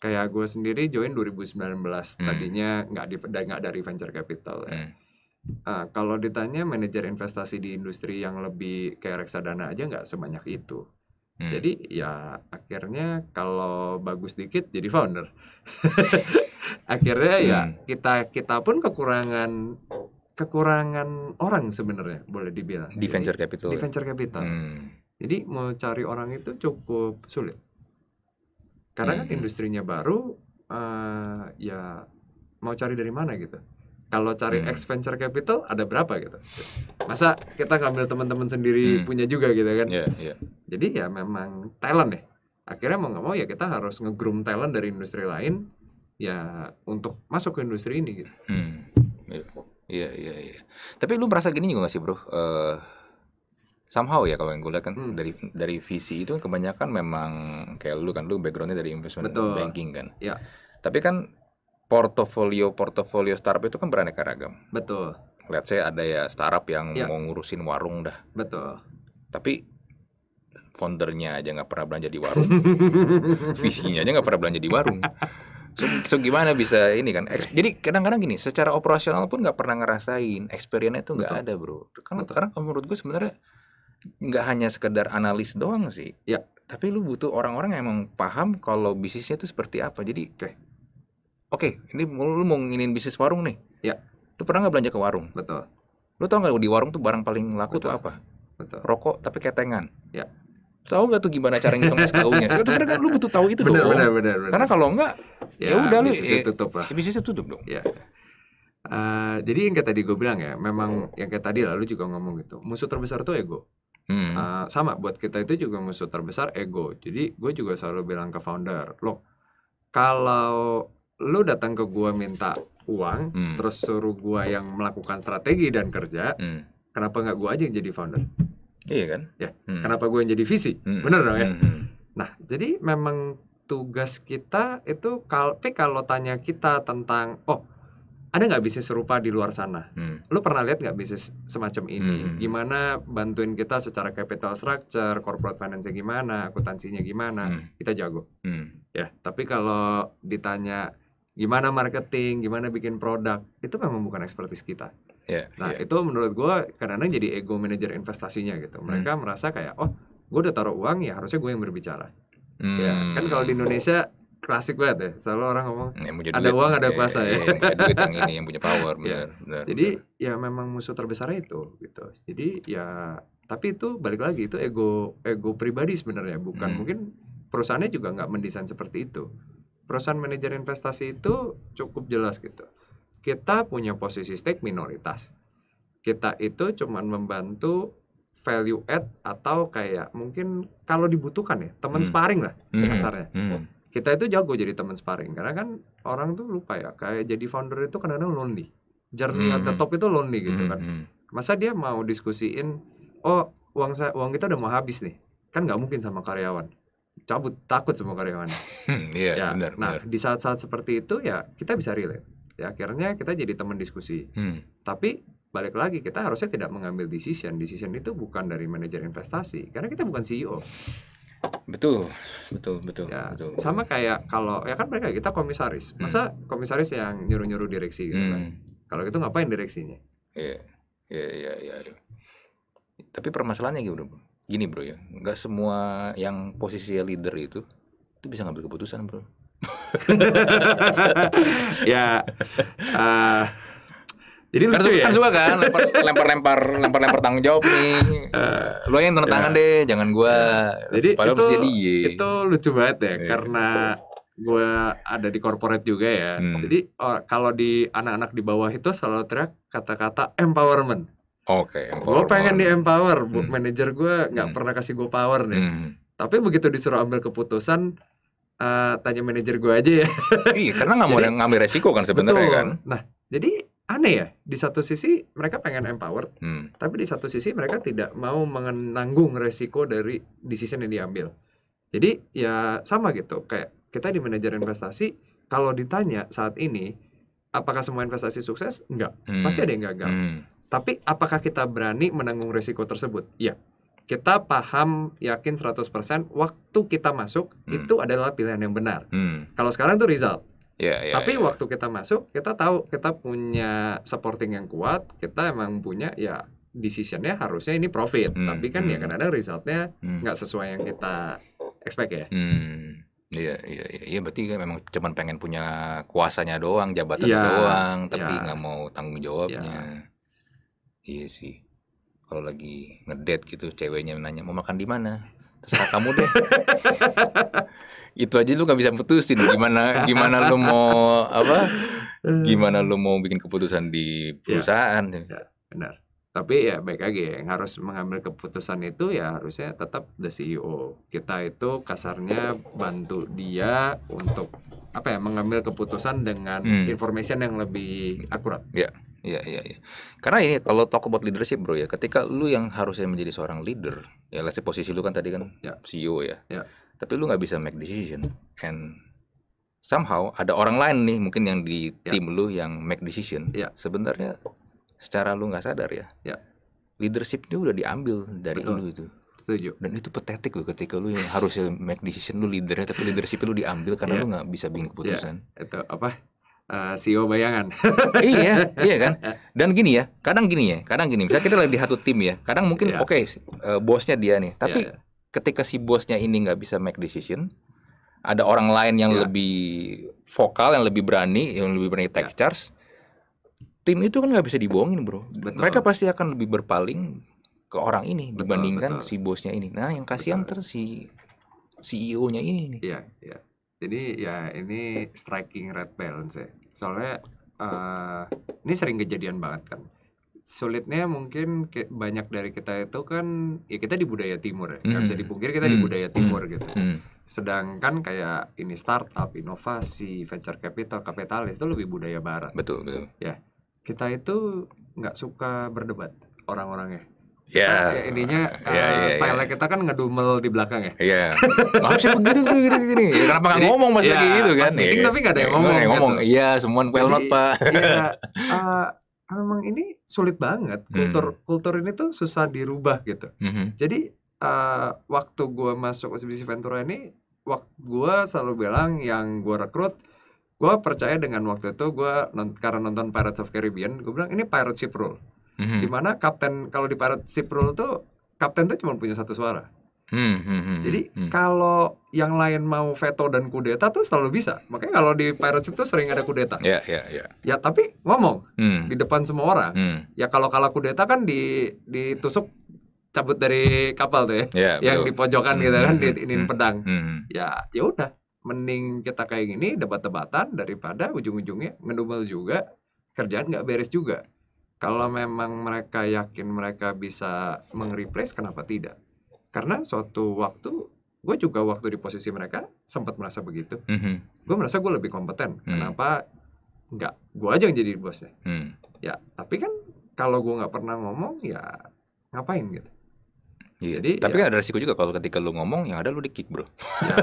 Kayak gue sendiri join 2019 hmm. tadinya nggak di nggak dari venture capital ya. Hmm. nah, kalau ditanya manajer investasi di industri yang lebih kayak reksadana aja nggak sebanyak itu Hmm. Jadi ya akhirnya kalau bagus dikit jadi founder. akhirnya ya hmm. ya kita kita pun kekurangan kekurangan orang sebenarnya boleh dibilang. Di venture capital. Di ya? venture capital. Hmm. Jadi mau cari orang itu cukup sulit. Karena kan hmm. kan industrinya baru uh, ya mau cari dari mana gitu kalau cari hmm. expenditure capital ada berapa gitu masa kita ngambil teman-teman sendiri hmm. punya juga gitu kan yeah, yeah. jadi ya memang talent deh akhirnya mau nggak mau ya kita harus ngegroom talent dari industri lain ya untuk masuk ke industri ini gitu hmm. iya iya iya, iya. tapi lu merasa gini juga gak sih bro uh, somehow ya kalau yang gue lihat kan hmm. dari dari visi itu kebanyakan memang kayak lu kan lu backgroundnya dari investment Betul. banking kan ya. tapi kan portofolio-portofolio startup itu kan beraneka ragam. Betul. Lihat saya ada ya startup yang ya. mau ngurusin warung dah. Betul. Tapi foundernya aja nggak pernah belanja di warung, visinya aja nggak pernah belanja di warung. So, so gimana bisa ini kan? Eks, jadi kadang-kadang gini, secara operasional pun nggak pernah ngerasain, experience itu nggak ada bro. Karena Betul. karena menurut gue sebenarnya nggak hanya sekedar analis doang sih. Ya. Tapi lu butuh orang-orang yang emang paham kalau bisnisnya itu seperti apa. Jadi kayak Oke, okay, ini lu mau nginin bisnis warung nih. Ya. Lu pernah nggak belanja ke warung? Betul. Lu tau nggak di warung tuh barang paling laku Betul. tuh apa? Betul. Rokok tapi ketengan. Ya. Tahu nggak tuh gimana cara ngitung SKU-nya? Itu kan lu butuh tahu itu bener, dong. Benar, benar, benar. Karena kalau enggak, ya, ya, udah lu bisnisnya ya, tutup lah. Ya, bisnisnya tutup dong. Ya. Uh, jadi yang kayak tadi gue bilang ya, memang hmm. yang kayak tadi lalu juga ngomong gitu. Musuh terbesar tuh ego. Hmm. Uh, sama buat kita itu juga musuh terbesar ego. Jadi gue juga selalu bilang ke founder, loh kalau lu datang ke gua minta uang, hmm. terus suruh gua yang melakukan strategi dan kerja, hmm. kenapa nggak gua aja yang jadi founder? Iya kan? Ya. Hmm. Kenapa gua yang jadi visi? Hmm. Bener dong ya. Hmm. hmm. Nah, jadi memang tugas kita itu tapi kalau tanya kita tentang oh ada nggak bisnis serupa di luar sana? Hmm. Lu pernah lihat nggak bisnis semacam ini? Hmm. Gimana bantuin kita secara capital structure, corporate finance gimana, akuntansinya gimana? Hmm. Kita jago. Hmm. Ya, tapi kalau ditanya gimana marketing, gimana bikin produk, itu memang bukan ekspertis kita. Yeah, nah yeah. itu menurut gue kadang-kadang jadi ego manajer investasinya gitu. Hmm. Mereka hmm. merasa kayak oh gue udah taruh uang ya harusnya gue yang berbicara. Ya, hmm. Ya kan kalau di Indonesia klasik banget ya selalu orang ngomong ada uang ada iya, kuasa ya, ya. ya. Yang duit yang ini yang punya power iya. benar, yeah. benar jadi benar. ya memang musuh terbesarnya itu gitu jadi ya tapi itu balik lagi itu ego ego pribadi sebenarnya bukan hmm. mungkin perusahaannya juga nggak mendesain seperti itu perusahaan manajer investasi itu cukup jelas gitu. Kita punya posisi stake minoritas. Kita itu cuma membantu value add atau kayak mungkin kalau dibutuhkan ya teman hmm. sparring lah hmm. Hmm. Kita itu jago jadi teman sparring karena kan orang tuh lupa ya kayak jadi founder itu kadang-kadang lonely. Journey hmm. at the hmm. top itu lonely gitu kan. Hmm. Masa dia mau diskusiin oh uang saya uang kita udah mau habis nih. Kan nggak mungkin sama karyawan cabut takut semua karyawan. Hmm, iya, ya. benar. Nah, bener. di saat-saat seperti itu ya kita bisa relate. Ya, akhirnya kita jadi teman diskusi. Hmm. Tapi balik lagi kita harusnya tidak mengambil decision. Decision itu bukan dari manajer investasi karena kita bukan CEO. Betul, betul, betul, ya. betul. Sama kayak kalau ya kan mereka kita komisaris. Hmm. Masa hmm. komisaris yang nyuruh-nyuruh direksi gitu kan? hmm. kan. Kalau gitu ngapain direksinya? Iya. Iya, iya, iya. Tapi permasalahannya gimana, Bro? gini bro ya nggak semua yang posisi leader itu itu bisa ngambil keputusan bro ya uh, jadi kan lucu kan, ya. Kan suka kan lempar lempar lempar lempar tanggung jawab nih. Uh, Lu yang tanda ya. tangan deh, jangan gua. Ya. Jadi Padahal itu itu lucu banget ya, ya karena gue ada di corporate juga ya. Hmm. Jadi kalau di anak-anak di bawah itu selalu teriak kata-kata empowerment. Oke. Okay, gue pengen di empower, hmm. manajer gue nggak hmm. pernah kasih gue power nih. Hmm. Tapi begitu disuruh ambil keputusan, uh, tanya manajer gue aja ya. iya, karena nggak mau jadi, ngambil resiko kan sebenarnya kan. Nah, jadi aneh ya. Di satu sisi mereka pengen empower, hmm. tapi di satu sisi mereka tidak mau menanggung resiko dari decision yang diambil. Jadi ya sama gitu. Kayak kita di manajer investasi, kalau ditanya saat ini apakah semua investasi sukses? Enggak. Hmm. Pasti ada yang gagal. Hmm. Tapi apakah kita berani menanggung risiko tersebut? Ya. Kita paham yakin 100% waktu kita masuk hmm. itu adalah pilihan yang benar. Hmm. Kalau sekarang itu result. Yeah, yeah, Tapi yeah. waktu kita masuk, kita tahu kita punya supporting yang kuat, kita emang punya ya decisionnya harusnya ini profit. Hmm, Tapi kan ya hmm. ya kadang-kadang resultnya hmm. nggak hmm. sesuai yang kita expect ya. Hmm. Iya, iya, iya, iya. Berarti kan memang cuma pengen punya kuasanya doang, jabatan yeah, doang, tapi iya. nggak yeah. mau tanggung jawabnya. Yeah. Iya sih. Kalau lagi ngedate gitu ceweknya nanya mau makan di mana? Terserah kamu deh. itu aja lu nggak bisa putusin gimana gimana lu mau apa? Gimana lu mau bikin keputusan di perusahaan? Ya, ya benar. Tapi ya baik lagi yang harus mengambil keputusan itu ya harusnya tetap the CEO. Kita itu kasarnya bantu dia untuk apa ya mengambil keputusan dengan hmm. information yang lebih akurat. Ya. Iya, iya, iya. Karena ini kalau talk about leadership, Bro ya, ketika lu yang harusnya menjadi seorang leader, ya let's say posisi lu kan tadi kan yeah. CEO ya. E yeah. Ya. Tapi lu nggak bisa make decision and somehow ada orang lain nih mungkin yang di yeah. Ya. tim lu yang make decision. Yeah. Sebenarnya secara lu nggak sadar ya. Yeah. Leadershipnya udah diambil dari Betul. lu itu. Setuju. Dan itu patetik loh ketika lu yang harusnya make decision lu leader, tapi leadership lu diambil karena yeah. lu nggak bisa bikin ya. keputusan. Yeah. Itu apa? Eh, CEO bayangan. iya, iya kan. Dan gini ya, kadang gini ya, kadang gini. Misalnya kita lagi di satu tim ya, kadang mungkin yeah. oke okay, uh, eh, bosnya dia nih, tapi yeah. Iya. ketika si bosnya ini nggak bisa make decision, ada orang lain yang yeah. lebih vokal, yang lebih berani, yang lebih berani take yeah. charge. Tim itu kan nggak bisa dibohongin bro. Betul. Mereka pasti akan lebih berpaling ke orang ini betul, dibandingkan betul. si bosnya ini. Nah yang kasihan ter si CEO-nya ini nih. yeah, Yeah jadi ya ini striking red balance ya. Soalnya uh, ini sering kejadian banget kan. Sulitnya mungkin ke, banyak dari kita itu kan ya kita di budaya timur ya. Mm. Gak bisa hmm. dipungkir kita mm. di hmm. budaya timur mm. gitu. Mm. Sedangkan kayak ini startup, inovasi, venture capital, kapitalis itu lebih budaya barat. Betul, betul. Ya. Kita itu nggak suka berdebat orang-orangnya Ya. Yeah. Ininya yeah, iya, uh, yeah, style yeah. kita kan ngedumel di belakang ya. Iya. Yeah. Harusnya begitu gini gini Ya, Kenapa nggak ngomong mas yeah, lagi itu kan? Mas meeting yeah, tapi nggak ada yang iya, ngomong. Yang ngomong. Gitu. Iya, semua well not pak. Iya. Uh, emang ini sulit banget. Hmm. Kultur hmm. kultur ini tuh susah dirubah gitu. Mm -hmm. Jadi uh, waktu gue masuk OCBC Ventura ini, waktu gue selalu bilang yang gue rekrut gue percaya dengan waktu itu gue non, karena nonton Pirates of Caribbean gue bilang ini Ship rule hmm Dimana kapten kalau di Pirate Ship Rule tuh kapten tuh cuma punya satu suara. Hmm, hmm, hmm Jadi hmm, hmm kalau yang lain mau veto dan kudeta tuh selalu bisa. Makanya kalau di Pirate Ship tuh sering ada kudeta. Ya, yeah, ya, yeah, ya. Yeah. Ya tapi ngomong hmm. di depan semua orang. Hmm. Ya kalau kalah kudeta kan di ditusuk cabut dari kapal tuh ya, yeah, yang di pojokan hmm gitu hmm, kan di ini hmm pedang. hmm Ya, ya udah mending kita kayak gini debat-debatan daripada ujung-ujungnya ngedumel juga kerjaan nggak beres juga kalau memang mereka yakin mereka bisa meng-replace, kenapa tidak? Karena suatu waktu gue juga waktu di posisi mereka sempat merasa begitu. Mm -hmm. Gue merasa gue lebih kompeten. Mm. Kenapa nggak gue aja yang jadi bosnya? Mm. Ya, tapi kan kalau gue nggak pernah ngomong, ya ngapain gitu? Iya. Jadi, tapi ya, kan ada resiko juga kalau ketika lu ngomong yang ada lu di kick bro. Ya,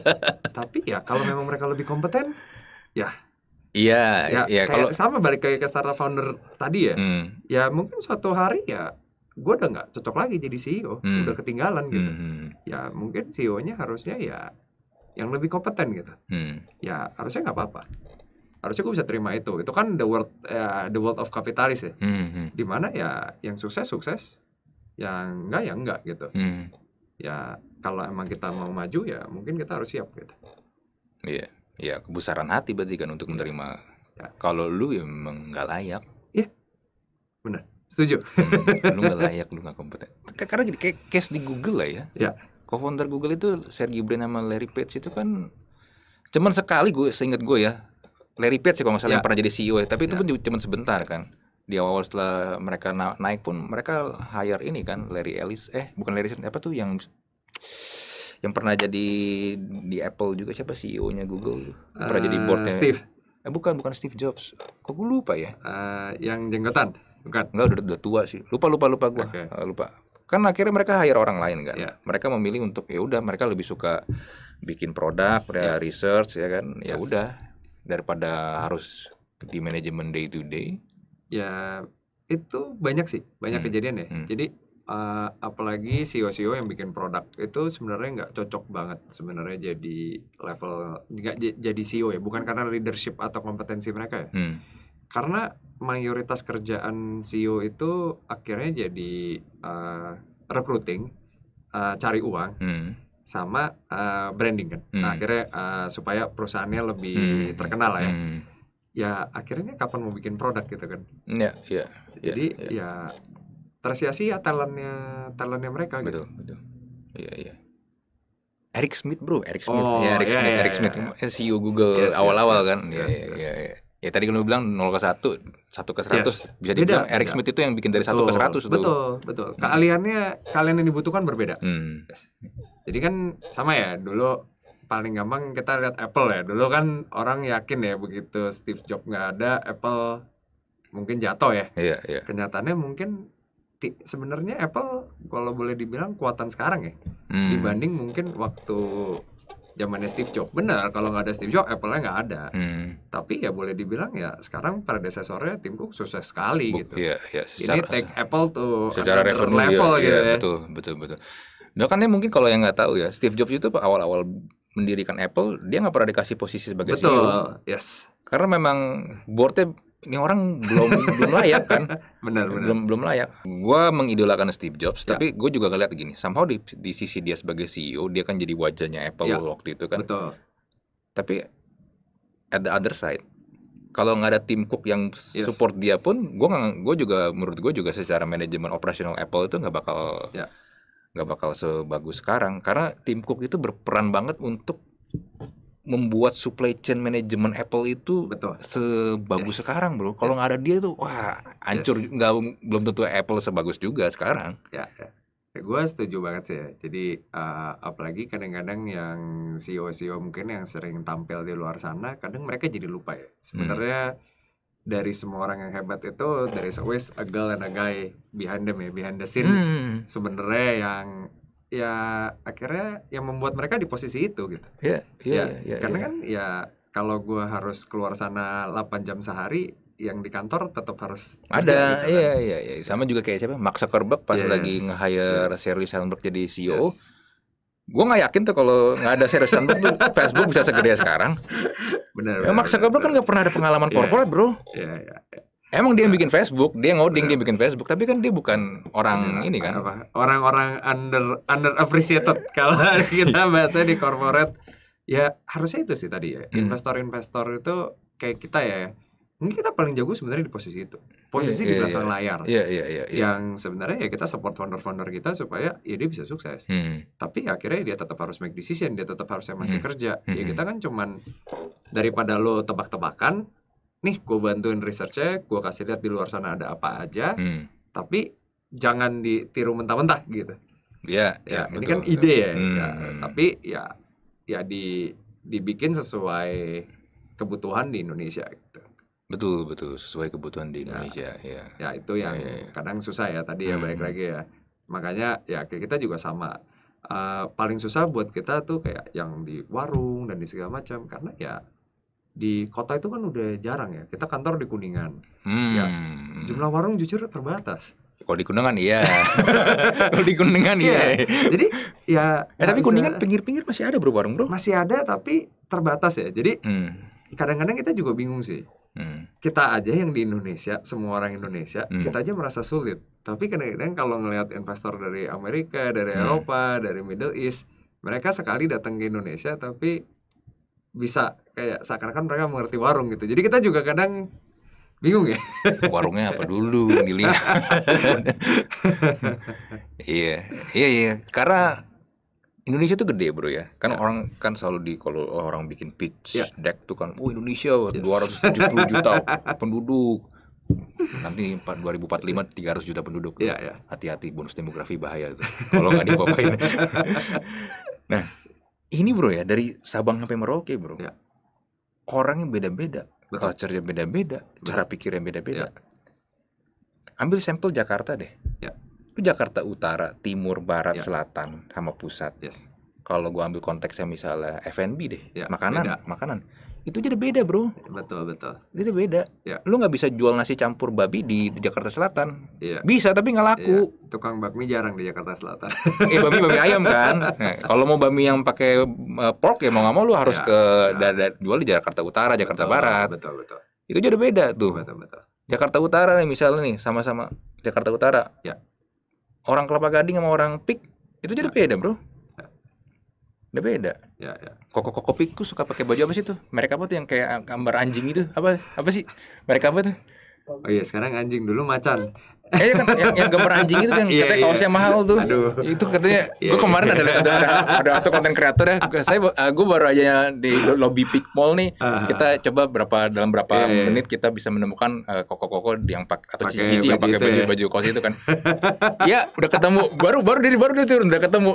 tapi ya kalau memang mereka lebih kompeten, ya Iya, ya, iya kalau sama balik kayak ke startup founder tadi ya. Hmm. Ya mungkin suatu hari ya gue udah nggak cocok lagi jadi CEO, hmm. udah ketinggalan gitu. Hmm. hmm. Ya mungkin CEO-nya harusnya ya yang lebih kompeten gitu. Hmm. Ya harusnya nggak apa-apa. Harusnya gue bisa terima itu. Itu kan the world ya, the world of kapitalis ya. Hmm. hmm. Dimana ya yang sukses sukses, yang enggak ya enggak gitu. Hmm. Ya kalau emang kita mau maju ya mungkin kita harus siap gitu. Iya. Yeah ya kebesaran hati berarti kan untuk iya. menerima ya. kalau lu ya memang nggak layak iya benar setuju hmm, lu nggak layak lu nggak kompeten karena gini kayak case di Google lah ya ya co-founder Google itu Sergey Brin sama Larry Page itu kan cuman sekali gue seingat gue ya Larry Page sih kalau misalnya ya. yang pernah jadi CEO ya tapi itu ya. pun cuma sebentar kan di awal setelah mereka naik pun mereka hire ini kan Larry Ellis eh bukan Larry apa tuh yang yang pernah jadi di Apple juga siapa CEO-nya Google yang pernah jadi eh, boardnya Steve eh, bukan bukan Steve Jobs kok gue lupa ya uh, yang jenggotan bukan enggak udah, udah tua sih lupa lupa lupa gue okay. Eh, lupa kan akhirnya mereka hire orang lain kan yeah. mereka memilih untuk ya udah mereka lebih suka bikin produk yeah. Ya, research ya kan ya iya. udah daripada harus di manajemen day to day ya itu banyak sih banyak hmm. kejadian ya hmm. jadi uh, apalagi CEO-CEO e yang bikin produk itu sebenarnya nggak cocok banget sebenarnya jadi level nggak jadi CEO ya bukan karena leadership atau kompetensi mereka ya hmm. karena mayoritas kerjaan CEO itu akhirnya jadi uh, recruiting uh, cari uang hmm. sama uh, branding kan nah, hmm. nah, akhirnya uh, supaya perusahaannya lebih hmm. terkenal lah ya hmm. ya akhirnya kapan mau bikin produk gitu kan yeah, yeah, ya, jadi yeah, yeah. ya, ya tersia-sia talentnya talentnya mereka gitu. Betul. betul. Iya, iya. Eric Smith, Bro. Eric Smith. Oh, ya, Eric yeah, Smith, yeah, Eric iya, Smith yeah. CEO Google awal-awal yes, yes, kan. Iya, iya, iya. Ya tadi kalau bilang 0 ke 1, 1 ke 100 yes. bisa dibilang beda, Eric beda. Smith itu yang bikin dari betul, 1 ke 100 itu. Betul, betul. Hmm. Keahliannya kalian yang dibutuhkan berbeda. Hmm. Yes. Jadi kan sama ya dulu paling gampang kita lihat Apple ya. Dulu kan orang yakin ya begitu Steve Jobs nggak ada, Apple mungkin jatuh ya. Iya, iya. Kenyataannya mungkin sebenarnya Apple kalau boleh dibilang kuatan sekarang ya hmm. dibanding mungkin waktu zamannya Steve Jobs. Benar, kalau nggak ada Steve Jobs, Apple-nya nggak ada. Hmm. Tapi ya boleh dibilang ya sekarang predecessornya tim Cook sukses sekali Bu, gitu. Iya, ya, Secara, Ini take Apple tuh secara revenue level ya, gitu iya, ya. Betul, betul, betul. Makanya mungkin kalau yang nggak tahu ya, Steve Jobs itu awal-awal mendirikan Apple, dia nggak pernah dikasih posisi sebagai betul, CEO. Betul, yes. Karena memang boardnya ini orang belum belum layak kan benar, benar belum belum layak Gua mengidolakan Steve Jobs ya. tapi gue juga ngeliat gini somehow di, di sisi dia sebagai CEO dia kan jadi wajahnya Apple ya. waktu itu kan betul tapi at the other side kalau nggak ada tim Cook yang yes. support dia pun gue gue juga menurut gue juga secara manajemen operasional Apple itu nggak bakal ya. nggak ya. bakal sebagus sekarang karena tim Cook itu berperan banget untuk membuat supply chain management Apple itu Betul. sebagus yes. sekarang bro. Kalau nggak yes. ada dia tuh, wah hancur yes. nggak belum tentu Apple sebagus juga sekarang. Ya, ya. ya gue setuju banget sih. Ya. Jadi uh, apalagi kadang-kadang yang CEO e CEO mungkin yang sering tampil di luar sana, kadang mereka jadi lupa ya. Hmm. Sebenarnya hmm. dari semua orang yang hebat itu dari is always a girl and a guy behind them ya behind the scene. Hmm. Sebenarnya yang ya akhirnya yang membuat mereka di posisi itu gitu. Iya, iya, ya, iya, iya. Karena yeah. kan ya kalau gue harus keluar sana 8 jam sehari, yang di kantor tetap harus ada. Gitu, kan. iya, kan? iya, Sama juga kayak siapa? Max Zuckerberg pas yes, lagi nge-hire yes. Sheryl Sandberg jadi CEO. Yes. E gue nggak yakin tuh kalau nggak ada Sheryl Sandberg tuh Facebook bisa segede sekarang. Benar. Ya, Max Zuckerberg kan nggak pernah ada pengalaman iya. korporat, yeah. bro. Iya, yeah, iya. Yeah, yeah. Emang dia yang iya. bikin Facebook, dia ngoding, iya. dia bikin Facebook, tapi kan dia bukan orang iya, ini kan. Orang-orang under under appreciated kalau kita bahasa di corporate. Ya harusnya itu sih tadi ya. Hmm. Investor-investor itu kayak kita ya. Mungkin kita paling jago sebenarnya di posisi itu. Posisi yeah, di belakang yeah, layar. Iya, iya, iya. Yang sebenarnya ya kita support founder-founder kita supaya ya dia bisa sukses. Mm. Tapi akhirnya dia tetap harus make decision, dia tetap harus masih mm. kerja. Mm. Ya hmm. kita kan cuman daripada lo tebak-tebakan, nih gue bantuin researchnya gue kasih lihat di luar sana ada apa aja hmm. tapi jangan ditiru mentah-mentah gitu iya, ya yeah, ya, yeah, ini kan ide ya, ya, hmm. ya tapi ya ya di dibikin sesuai kebutuhan di Indonesia gitu betul betul sesuai kebutuhan di ya. Indonesia ya ya, ya itu yang ya, ya, ya, kadang susah ya tadi ya hmm. lagi ya makanya ya kita juga sama uh, paling susah buat kita tuh kayak yang di warung dan di segala macam karena ya di kota itu kan udah jarang ya. Kita kantor di Kuningan. Hmm. Ya, jumlah warung jujur terbatas. Kalau di Kuningan iya. Kalau di Kuningan iya. Ya. Jadi ya. Eh tapi Kuningan pinggir-pinggir masih ada bro warung bro. Masih ada tapi terbatas ya. Jadi kadang hmm. kadang-kadang kita juga bingung sih. Hmm. Kita aja yang di Indonesia, semua orang Indonesia, hmm. kita aja merasa sulit. Tapi kadang-kadang kalau ngelihat investor dari Amerika, dari hmm. Eropa, dari Middle East, mereka sekali datang ke Indonesia tapi bisa kayak seakan-akan mereka mengerti warung gitu jadi kita juga kadang bingung ya warungnya apa dulu milih? iya iya iya karena Indonesia tuh gede bro ya kan yeah. orang kan selalu di kalau orang bikin pitch ya. deck tuh kan oh Indonesia yes. 270 juta penduduk nanti 2045 300 juta penduduk ya, Yeah. hati-hati bonus demografi bahaya itu kalau nggak diapain nah ini bro ya dari Sabang sampai Merauke bro ya orangnya beda-beda, culture-nya beda-beda, cara pikirnya beda-beda. Yeah. Ambil sampel Jakarta deh. Yeah. Itu Jakarta Utara, Timur, Barat, yeah. Selatan sama pusat. Yes. Kalau gue ambil konteksnya misalnya F&B deh, yeah. makanan, beda. makanan itu jadi beda bro betul betul jadi beda ya. lu nggak bisa jual nasi campur babi di, di Jakarta Selatan ya. bisa tapi nggak laku ya. tukang bakmi jarang di Jakarta Selatan eh babi babi ayam kan nah, kalau mau babi yang pakai uh, pork ya mau nggak mau lu harus ya. ke ya. da, da, jual di Jakarta Utara Jakarta Barat betul betul itu jadi beda tuh betul betul Jakarta Utara nih misalnya nih sama-sama Jakarta Utara ya orang Kelapa Gading sama orang Pik itu jadi ya. beda bro ya. udah beda ya ya koko koko piku suka pakai baju apa sih tuh mereka apa tuh yang kayak gambar anjing itu apa apa sih mereka apa tuh oh iya sekarang anjing dulu macan Eh iya kan yang, yang gambar anjing itu kan iya, katanya yeah, kaosnya mahal tuh. Aduh. Itu katanya yeah, gue iya, kemarin ada ada ada atau konten kreator ya. Saya uh, eh, gue baru aja di lobby Peak Mall nih. Uh, kita ah. coba berapa dalam berapa yeah, menit kita bisa menemukan uh, koko-koko yang pak atau cici-cici yang pakai ya. baju baju kaos itu kan. ya udah ketemu baru baru dari baru dari turun udah ketemu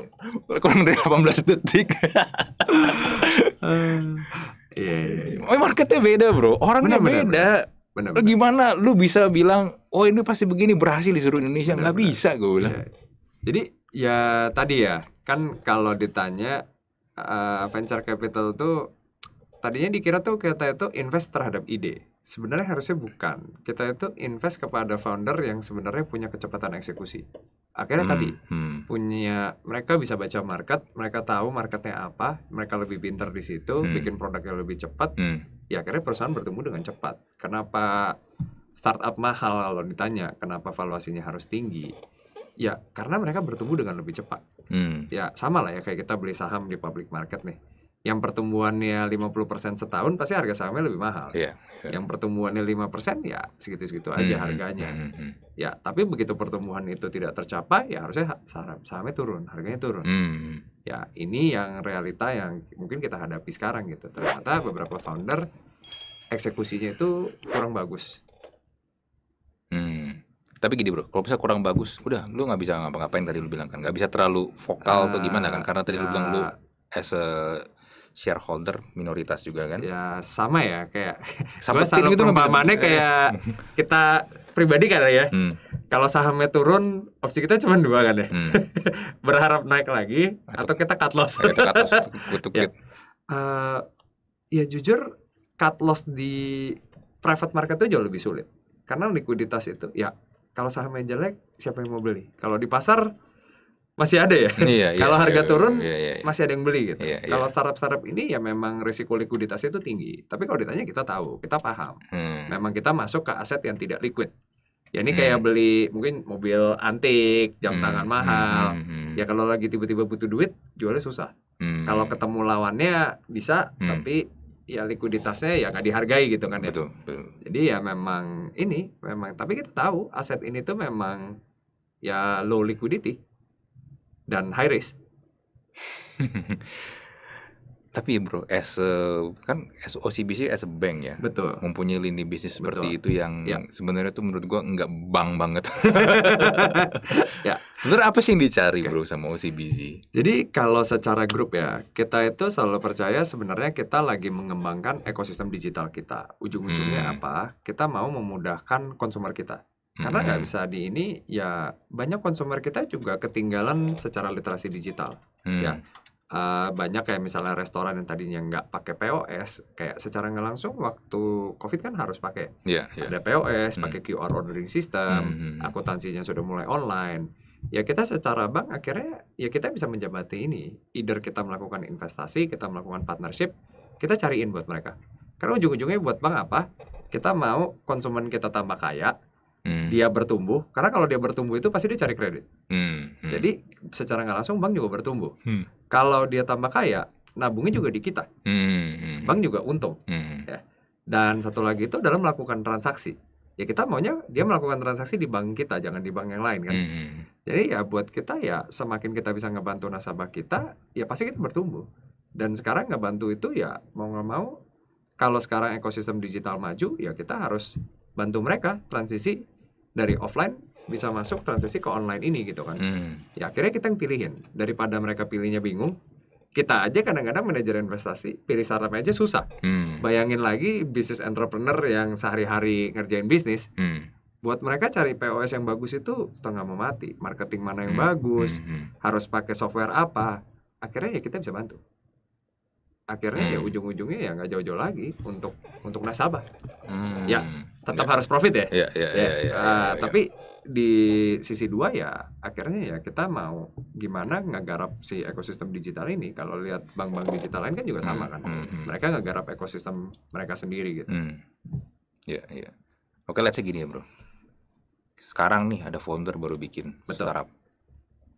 kurang dari 18 detik. Iya. oh eh, yeah. Marketnya beda bro. Orangnya beda. Bener, bener. Gimana lu bisa bilang oh ini pasti begini berhasil di seluruh Indonesia nggak bisa gue iya. bilang. Ya. Jadi ya tadi ya kan kalau ditanya uh, venture capital tuh tadinya dikira tuh kita itu invest terhadap ide. Sebenarnya harusnya bukan. Kita itu invest kepada founder yang sebenarnya punya kecepatan eksekusi. Akhirnya hmm, tadi hmm. punya mereka bisa baca market, mereka tahu marketnya apa, mereka lebih pintar di situ, hmm. bikin produknya lebih cepat. Hmm. Ya akhirnya perusahaan bertumbuh dengan cepat. Kenapa startup mahal kalau ditanya kenapa valuasinya harus tinggi ya karena mereka bertumbuh dengan lebih cepat hmm. ya sama lah ya kayak kita beli saham di public market nih yang pertumbuhannya 50% setahun pasti harga sahamnya lebih mahal. Yeah, yeah. Yang pertumbuhannya 5% ya segitu-segitu aja mm, harganya. Mm, hmm ya, tapi begitu pertumbuhan itu tidak tercapai ya harusnya saham sahamnya turun, harganya turun. Mm. Ya, ini yang realita yang mungkin kita hadapi sekarang gitu. Ternyata beberapa founder eksekusinya itu kurang bagus tapi gini bro kalau bisa kurang bagus udah lu nggak bisa ngapa-ngapain tadi lu bilang kan nggak bisa terlalu vokal uh, atau ah, gimana kan karena tadi uh, lu bilang lu ya. as a shareholder minoritas juga kan ya sama ya kayak sama selalu gitu perumpamannya kayak kita pribadi kan ya hmm. kalau sahamnya turun opsi kita cuma dua kan ya hmm. berharap naik lagi atau, atau kita cut loss kita cut loss ya. Uh, ya jujur cut loss di private market itu jauh lebih sulit karena likuiditas itu ya kalau sahamnya jelek siapa yang mau beli kalau di pasar masih ada ya iya, iya, kalau harga iya, turun iya, iya, iya. masih ada yang beli gitu iya, iya. kalau startup startup ini ya memang risiko likuiditasnya itu tinggi tapi kalau ditanya kita tahu kita paham hmm. memang kita masuk ke aset yang tidak liquid ya ini hmm. kayak beli mungkin mobil antik jam hmm. tangan hmm, mahal hmm, hmm. Hmm. ya kalau lagi tiba-tiba butuh duit jualnya susah hmm. kalau ketemu lawannya bisa hmm. tapi ya likuiditasnya ya nggak dihargai gitu kan ya. Betul, betul. Jadi ya memang ini memang tapi kita tahu aset ini tuh memang ya low liquidity dan high risk. tapi bro, as a, kan as OCBC as a bank ya, betul. Mempunyai lini bisnis seperti itu yang ya. sebenarnya tuh menurut gua nggak bang banget. ya. Sebenarnya apa sih yang dicari okay. bro sama OCBC? Jadi kalau secara grup ya, kita itu selalu percaya sebenarnya kita lagi mengembangkan ekosistem digital kita. Ujung-ujungnya hmm. apa? Kita mau memudahkan konsumer kita karena nggak -hmm. bisa di ini ya banyak konsumer kita juga ketinggalan secara literasi digital hmm. ya Eh, banyak kayak misalnya restoran yang tadinya nggak pakai POS, kayak secara nggak langsung waktu COVID kan harus pakai. Yeah, yeah. Ada POS, pakai pakai hmm. QR ordering system, hmm, hmm, hmm. akuntansinya sudah mulai online. Ya kita secara bank akhirnya ya kita bisa menjabati ini. Either kita melakukan investasi, kita melakukan partnership, kita cariin buat mereka. Karena ujung-ujungnya buat bank apa? Kita mau konsumen kita tambah kaya, hmm. dia bertumbuh karena kalau dia bertumbuh itu pasti dia cari kredit hmm. Hmm. jadi secara nggak langsung bank juga bertumbuh hmm. kalau dia tambah kaya nabungnya juga di kita hmm. hmm, hmm. bank juga untung hmm. ya dan satu lagi itu dalam melakukan transaksi ya kita maunya dia melakukan transaksi di bank kita jangan di bank yang lain kan hmm, hmm. jadi ya buat kita ya semakin kita bisa ngebantu nasabah kita ya pasti kita bertumbuh dan sekarang ngebantu itu ya mau nggak mau kalau sekarang ekosistem digital maju ya kita harus bantu mereka transisi dari offline bisa masuk transisi ke online ini gitu kan. Hmm. Ya akhirnya kita yang pilihin daripada mereka pilihnya bingung. Kita aja kadang-kadang manajer investasi pilih startup aja susah. Hmm. Bayangin lagi bisnis entrepreneur yang sehari-hari ngerjain bisnis. Hmm. Buat mereka cari POS yang bagus itu setengah mau mati. Marketing mana yang hmm. bagus, hmm. hmm. harus pakai software apa. Akhirnya ya kita bisa bantu akhirnya ya hmm. ya ujung-ujungnya ya nggak jauh-jauh lagi untuk untuk nasabah hmm. ya tetap ya. harus profit ya, iya, iya, ya, ya, ya. ya, ya, uh, ya, ya. tapi di sisi dua ya akhirnya ya kita mau gimana ngegarap si ekosistem digital ini kalau lihat bank-bank digital lain kan juga hmm, sama kan hmm. Hmm. mereka ngegarap ekosistem mereka sendiri gitu hmm. ya ya oke lihat segini ya bro sekarang nih ada founder baru bikin Betul. startup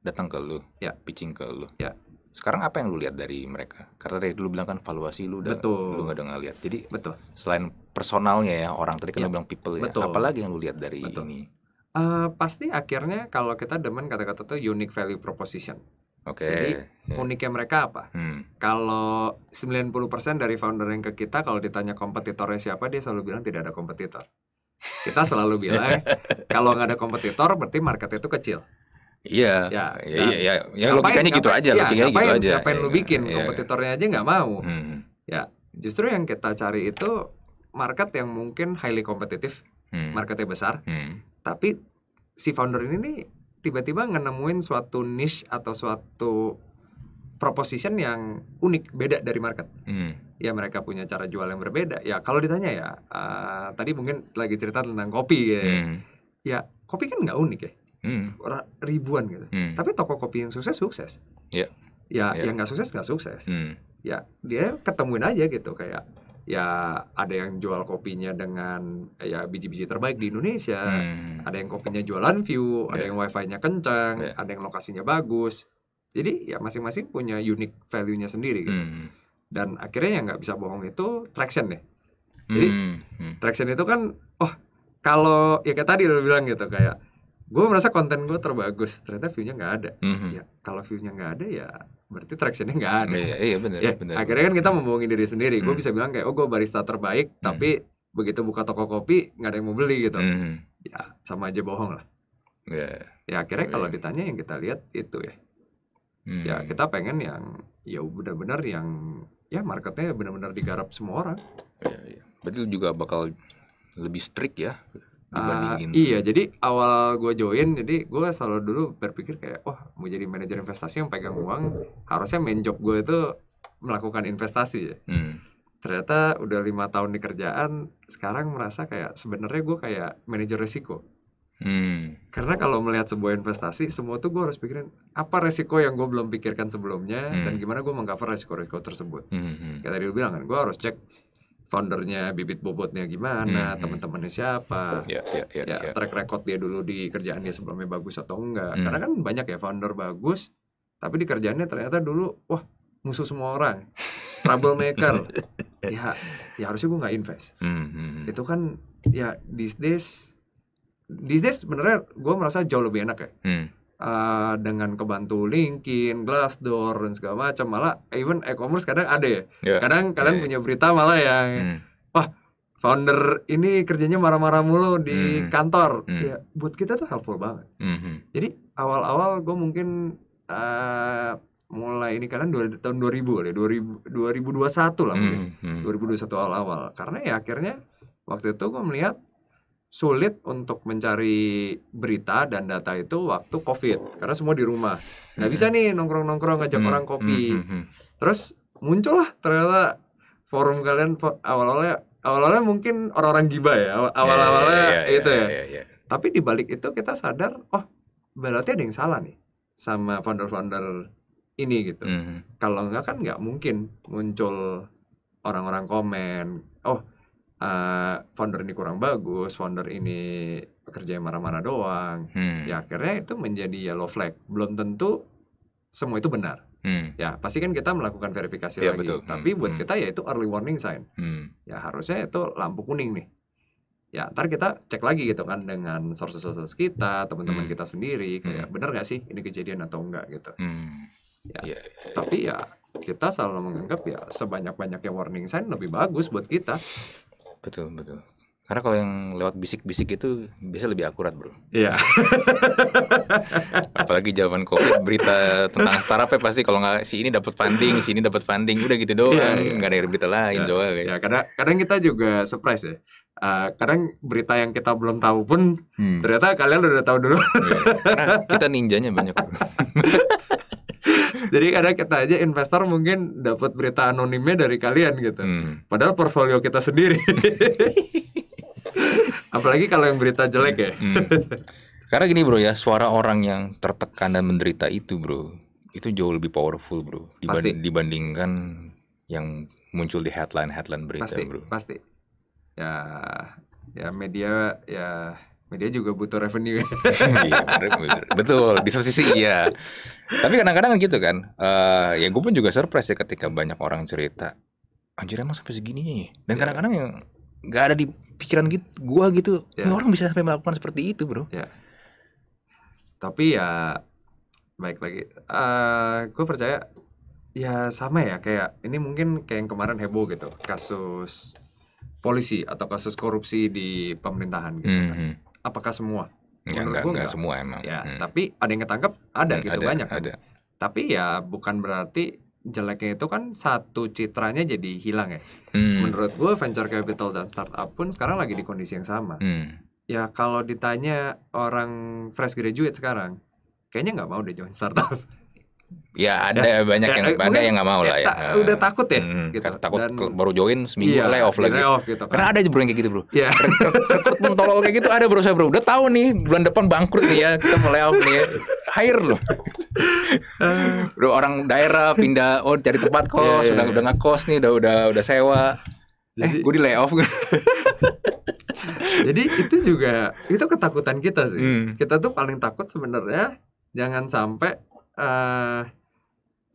datang ke lu ya. pitching ke lu ya sekarang apa yang lu lihat dari mereka karena tadi lu bilang kan valuasi lu udah betul. lu gak udah lihat jadi betul selain personalnya ya orang tadi kan ya. lu iya. bilang people ya apalagi yang lu lihat dari betul. ini uh, pasti akhirnya kalau kita demen kata-kata tuh unique value proposition Oke. Okay. Jadi yeah. uniknya mereka apa? Hmm. Kalau 90% dari founder yang ke kita kalau ditanya kompetitornya siapa dia selalu bilang tidak ada kompetitor. Kita selalu bilang kalau nggak ada kompetitor berarti market itu kecil. Iya. Ya, ya, nah, ya, ya, ya logikanya ngapain, gitu aja, ya, logikanya gitu ngapain, gitu aja. Ngapain lu iya, bikin ya, kompetitornya aja nggak mau. Hmm. Ya, justru yang kita cari itu market yang mungkin highly kompetitif, hmm. marketnya besar. Hmm. Tapi si founder ini nih tiba-tiba ngenemuin suatu niche atau suatu proposition yang unik, beda dari market. Hmm. Ya mereka punya cara jual yang berbeda. Ya kalau ditanya ya, uh, tadi mungkin lagi cerita tentang kopi ya. Hmm. Ya, kopi kan nggak unik ya hmm. ribuan gitu. Hmm. Tapi toko kopi yang sukses sukses. Yeah. Ya, yeah. Ya. yang nggak sukses nggak sukses. Hmm. Ya, dia ketemuin aja gitu kayak ya ada yang jual kopinya dengan ya biji-biji terbaik di Indonesia, hmm. ada yang kopinya jualan view, yeah. ada ya. yang wifi-nya kencang, yeah. ada yang lokasinya bagus. Jadi ya masing-masing punya unique value-nya sendiri gitu. Hmm. Dan akhirnya yang nggak bisa bohong itu traction deh. Jadi hmm. Hmm. traction itu kan, oh kalau ya kayak tadi lo bilang gitu kayak gue merasa konten gue terbagus ternyata viewnya nggak ada mm-hmm. ya kalau viewnya nggak ada ya berarti tractionnya nggak ada iya iya benar ya, benar akhirnya kan kita membohongi diri sendiri mm. gue bisa bilang kayak oh gue barista terbaik mm. tapi begitu buka toko kopi nggak ada yang mau beli gitu mm. ya sama aja bohong lah yeah. ya akhirnya kalau yeah. ditanya yang kita lihat itu ya mm. ya hmm. kita pengen yang ya benar-benar yang ya marketnya benar-benar digarap semua orang yeah, yeah. berarti juga bakal lebih strict ya Uh, iya, jadi awal gue join, jadi gue selalu dulu berpikir kayak, wah mau jadi manajer investasi yang pegang uang, harusnya main job gue itu melakukan investasi ya. Hmm. Ternyata udah lima tahun di kerjaan, sekarang merasa kayak sebenarnya gue kayak manajer resiko. Hmm. Karena kalau melihat sebuah investasi, semua tuh gue harus pikirin apa resiko yang gue belum pikirkan sebelumnya hmm. dan gimana gue mengcover resiko-resiko tersebut. Hmm, hmm. Kayak tadi lu bilang kan, gue harus cek foundernya bibit bobotnya gimana, hmm. hmm. teman-temannya siapa, ya, yeah, yeah, ya, yeah. Ya, ya. track record dia dulu di kerjaannya sebelumnya bagus atau enggak. Hmm. Karena kan banyak ya founder bagus, tapi di kerjaannya ternyata dulu wah musuh semua orang, troublemaker. ya, ya harusnya gue nggak invest. Hmm, hmm, hmm. Itu kan ya this this this this sebenarnya gue merasa jauh lebih enak ya. Hmm uh, dengan kebantu LinkedIn, Glassdoor dan segala macam. Malah even e-commerce kadang ada ya. Yeah. Kadang ya, kalian ya. punya berita malah yang hmm. wah founder ini kerjanya marah-marah mulu di hmm. kantor. Hmm. Ya buat kita tuh helpful banget. Hmm. Jadi awal-awal gue mungkin uh, mulai ini kalian dua, tahun 2000 ya 2000, 2021 lah hmm, mungkin hmm. Hmm. 2021 awal-awal karena ya akhirnya waktu itu gue melihat sulit untuk mencari berita dan data itu waktu COVID karena semua di rumah. Nggak bisa hmm. nih nongkrong-nongkrong ngajak hmm. orang kopi. Hmm. hmm, hmm. Terus muncullah ternyata forum kalian awal-awalnya awal-awalnya mungkin orang-orang gibah ya iya, awal-awalnya yeah, yeah, yeah, itu ya. Yeah, yeah. Tapi di balik itu kita sadar oh berarti ada yang salah nih sama founder-founder ini gitu. -hmm. Kalau enggak kan nggak mungkin muncul orang-orang komen, oh uh, founder ini kurang bagus, founder ini kerja yang marah-marah doang, hmm. ya akhirnya itu menjadi yellow flag. Belum tentu semua itu benar. Hmm. Ya pasti kan kita melakukan verifikasi ya, lagi. Betul. Hmm, Tapi hmm. buat kita ya itu early warning sign. Hmm. Ya harusnya itu lampu kuning nih. Ya ntar kita cek lagi gitu kan dengan sources-sources kita, teman-teman hmm. kita sendiri, kayak hmm. benar nggak sih ini kejadian atau enggak gitu. Hmm. Ya. ya, ya. Tapi ya kita selalu menganggap ya sebanyak-banyaknya warning sign lebih bagus buat kita betul betul karena kalau yang lewat bisik-bisik itu biasa lebih akurat, bro. Iya. Apalagi zaman covid berita tentang startup ya pasti kalau nggak si ini dapat funding, si ini dapat funding, udah gitu doang, nggak iya, iya, nggak ada berita lain ya, doang. Ya. ya kadang kadang kita juga surprise ya. Uh, kadang berita yang kita belum tahu pun hmm. ternyata kalian udah tahu dulu. iya, karena kita ninjanya banyak. Jadi ada kita aja investor mungkin dapat berita anonimnya dari kalian gitu. Hmm. Padahal portfolio kita sendiri. Apalagi kalau yang berita jelek ya. Hmm. Karena gini bro ya, suara orang yang tertekan dan menderita itu bro, itu jauh lebih powerful bro diband pasti. dibandingkan yang muncul di headline-headline berita pasti, bro. Pasti. Ya, ya media ya media juga butuh revenue. iya, betul. Di satu sisi iya. Tapi kadang-kadang kan gitu kan. Uh, ya gue pun juga surprise ya ketika banyak orang cerita. Anjir emang sampai segininya ya. Dan ya. kadang-kadang yeah. yang gak ada di pikiran gitu, gue gitu. Yeah. Ini orang bisa sampai melakukan seperti itu, bro. Yeah. Tapi ya baik lagi. Uh, eh, gue percaya ya sama ya kayak ini mungkin kayak yang kemarin heboh gitu kasus polisi atau kasus korupsi di pemerintahan gitu mm -hmm. Apakah semua Ya, enggak, enggak, enggak semua emang. Ya, hmm. tapi ada yang ketangkep, ada hmm, gitu ada, banyak. Ada. Tapi ya bukan berarti jeleknya itu kan satu citranya jadi hilang ya. Hmm. Menurut gue venture capital dan startup pun sekarang lagi di kondisi yang sama. Hmm. Ya kalau ditanya orang fresh graduate sekarang, kayaknya nggak mau deh join startup. Ya ada banyak yang ya, ada yang nggak mau ya lah ya. Ta udah takut ya. Hmm, gitu. Karena takut Dan, baru join seminggu iya, off lagi. Off gitu kan. Karena ada aja bro yang kayak gitu bro. Ya. Rekrutmen tolol kayak gitu ada bro saya bro. Udah tahu nih bulan depan bangkrut nih ya kita mau off nih. Ya. Hire loh. bro orang daerah pindah oh cari tempat iya, kos yeah, yeah, udah iya. nggak kos nih udah udah udah sewa. Eh, jadi, eh gue di off. Jadi itu juga itu ketakutan kita sih. Hmm. Kita tuh paling takut sebenarnya jangan sampai uh,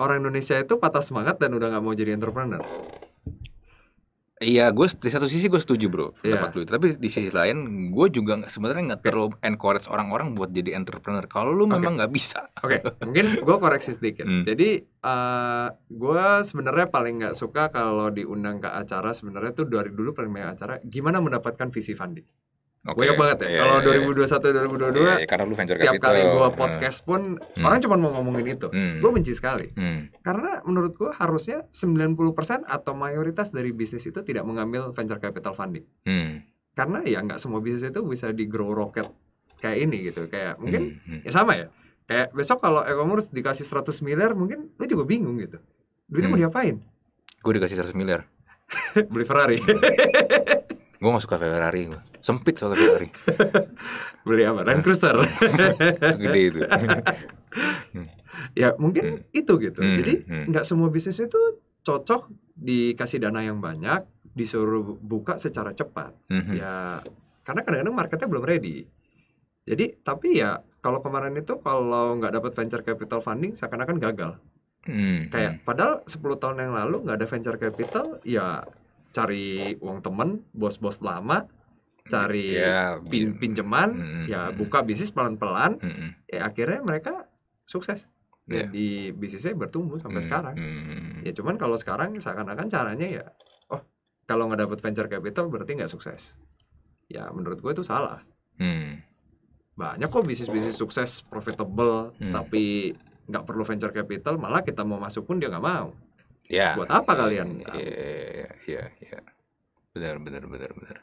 orang Indonesia itu patah semangat dan udah nggak mau jadi entrepreneur. Iya, gue di satu sisi gue setuju bro iya. dapat lu Tapi di sisi lain, gue juga sebenarnya nggak terlalu encourage orang-orang buat jadi entrepreneur. Kalau lu memang nggak bisa. Oke, okay. mungkin gue koreksi sedikit. Hmm. Jadi uh, eh, gue sebenarnya paling nggak suka kalau diundang ke acara sebenarnya tuh dari dulu paling banyak acara. Gimana mendapatkan visi funding? Okay. Banyak banget ya. Yeah, Kalau yeah, 2021 2022 yeah, yeah, karena lu venture capital. Tiap kali gua hmm. podcast hmm. pun hmm. orang cuma mau ngomongin itu. Hmm. Gua benci sekali. Hmm. Karena menurut gua harusnya 90% atau mayoritas dari bisnis itu tidak mengambil venture capital funding. Hmm. Karena ya nggak semua bisnis itu bisa di grow rocket kayak ini gitu. Kayak mungkin hmm, hmm. ya sama ya. Kayak besok kalau e-commerce dikasih 100 miliar mungkin lu juga bingung gitu. Duitnya hmm. mau diapain? Gue dikasih 100 miliar. Beli Ferrari. Hmm. Gue gak suka Ferrari. gue Sempit soalnya Ferrari. Beli apa? Land Cruiser. Segede itu. ya mungkin hmm. itu gitu. Hmm. Jadi hmm. nggak hmm. semua bisnis itu cocok dikasih dana yang banyak, disuruh buka secara cepat. Hmm, hmm. Ya karena kadang-kadang marketnya belum ready. Jadi tapi ya kalau kemarin itu kalau nggak dapat venture capital funding seakan-akan gagal. Hmm. Kayak hmm. padahal 10 tahun yang lalu nggak ada venture capital, ya cari uang temen bos-bos lama cari ya, pin iya. pinjaman mm, ya buka bisnis pelan-pelan mm, ya akhirnya mereka sukses ya. jadi yeah. bisnisnya bertumbuh sampai mm, sekarang mm, ya cuman kalau sekarang seakan-akan caranya ya oh kalau nggak dapat venture capital berarti nggak sukses ya menurut gue itu salah mm. banyak kok bisnis-bisnis sukses profitable mm. tapi nggak perlu venture capital malah kita mau masuk pun dia nggak mau Ya. Buat apa kalian? Iya, ah. iya, iya, iya. Benar, benar, benar, benar.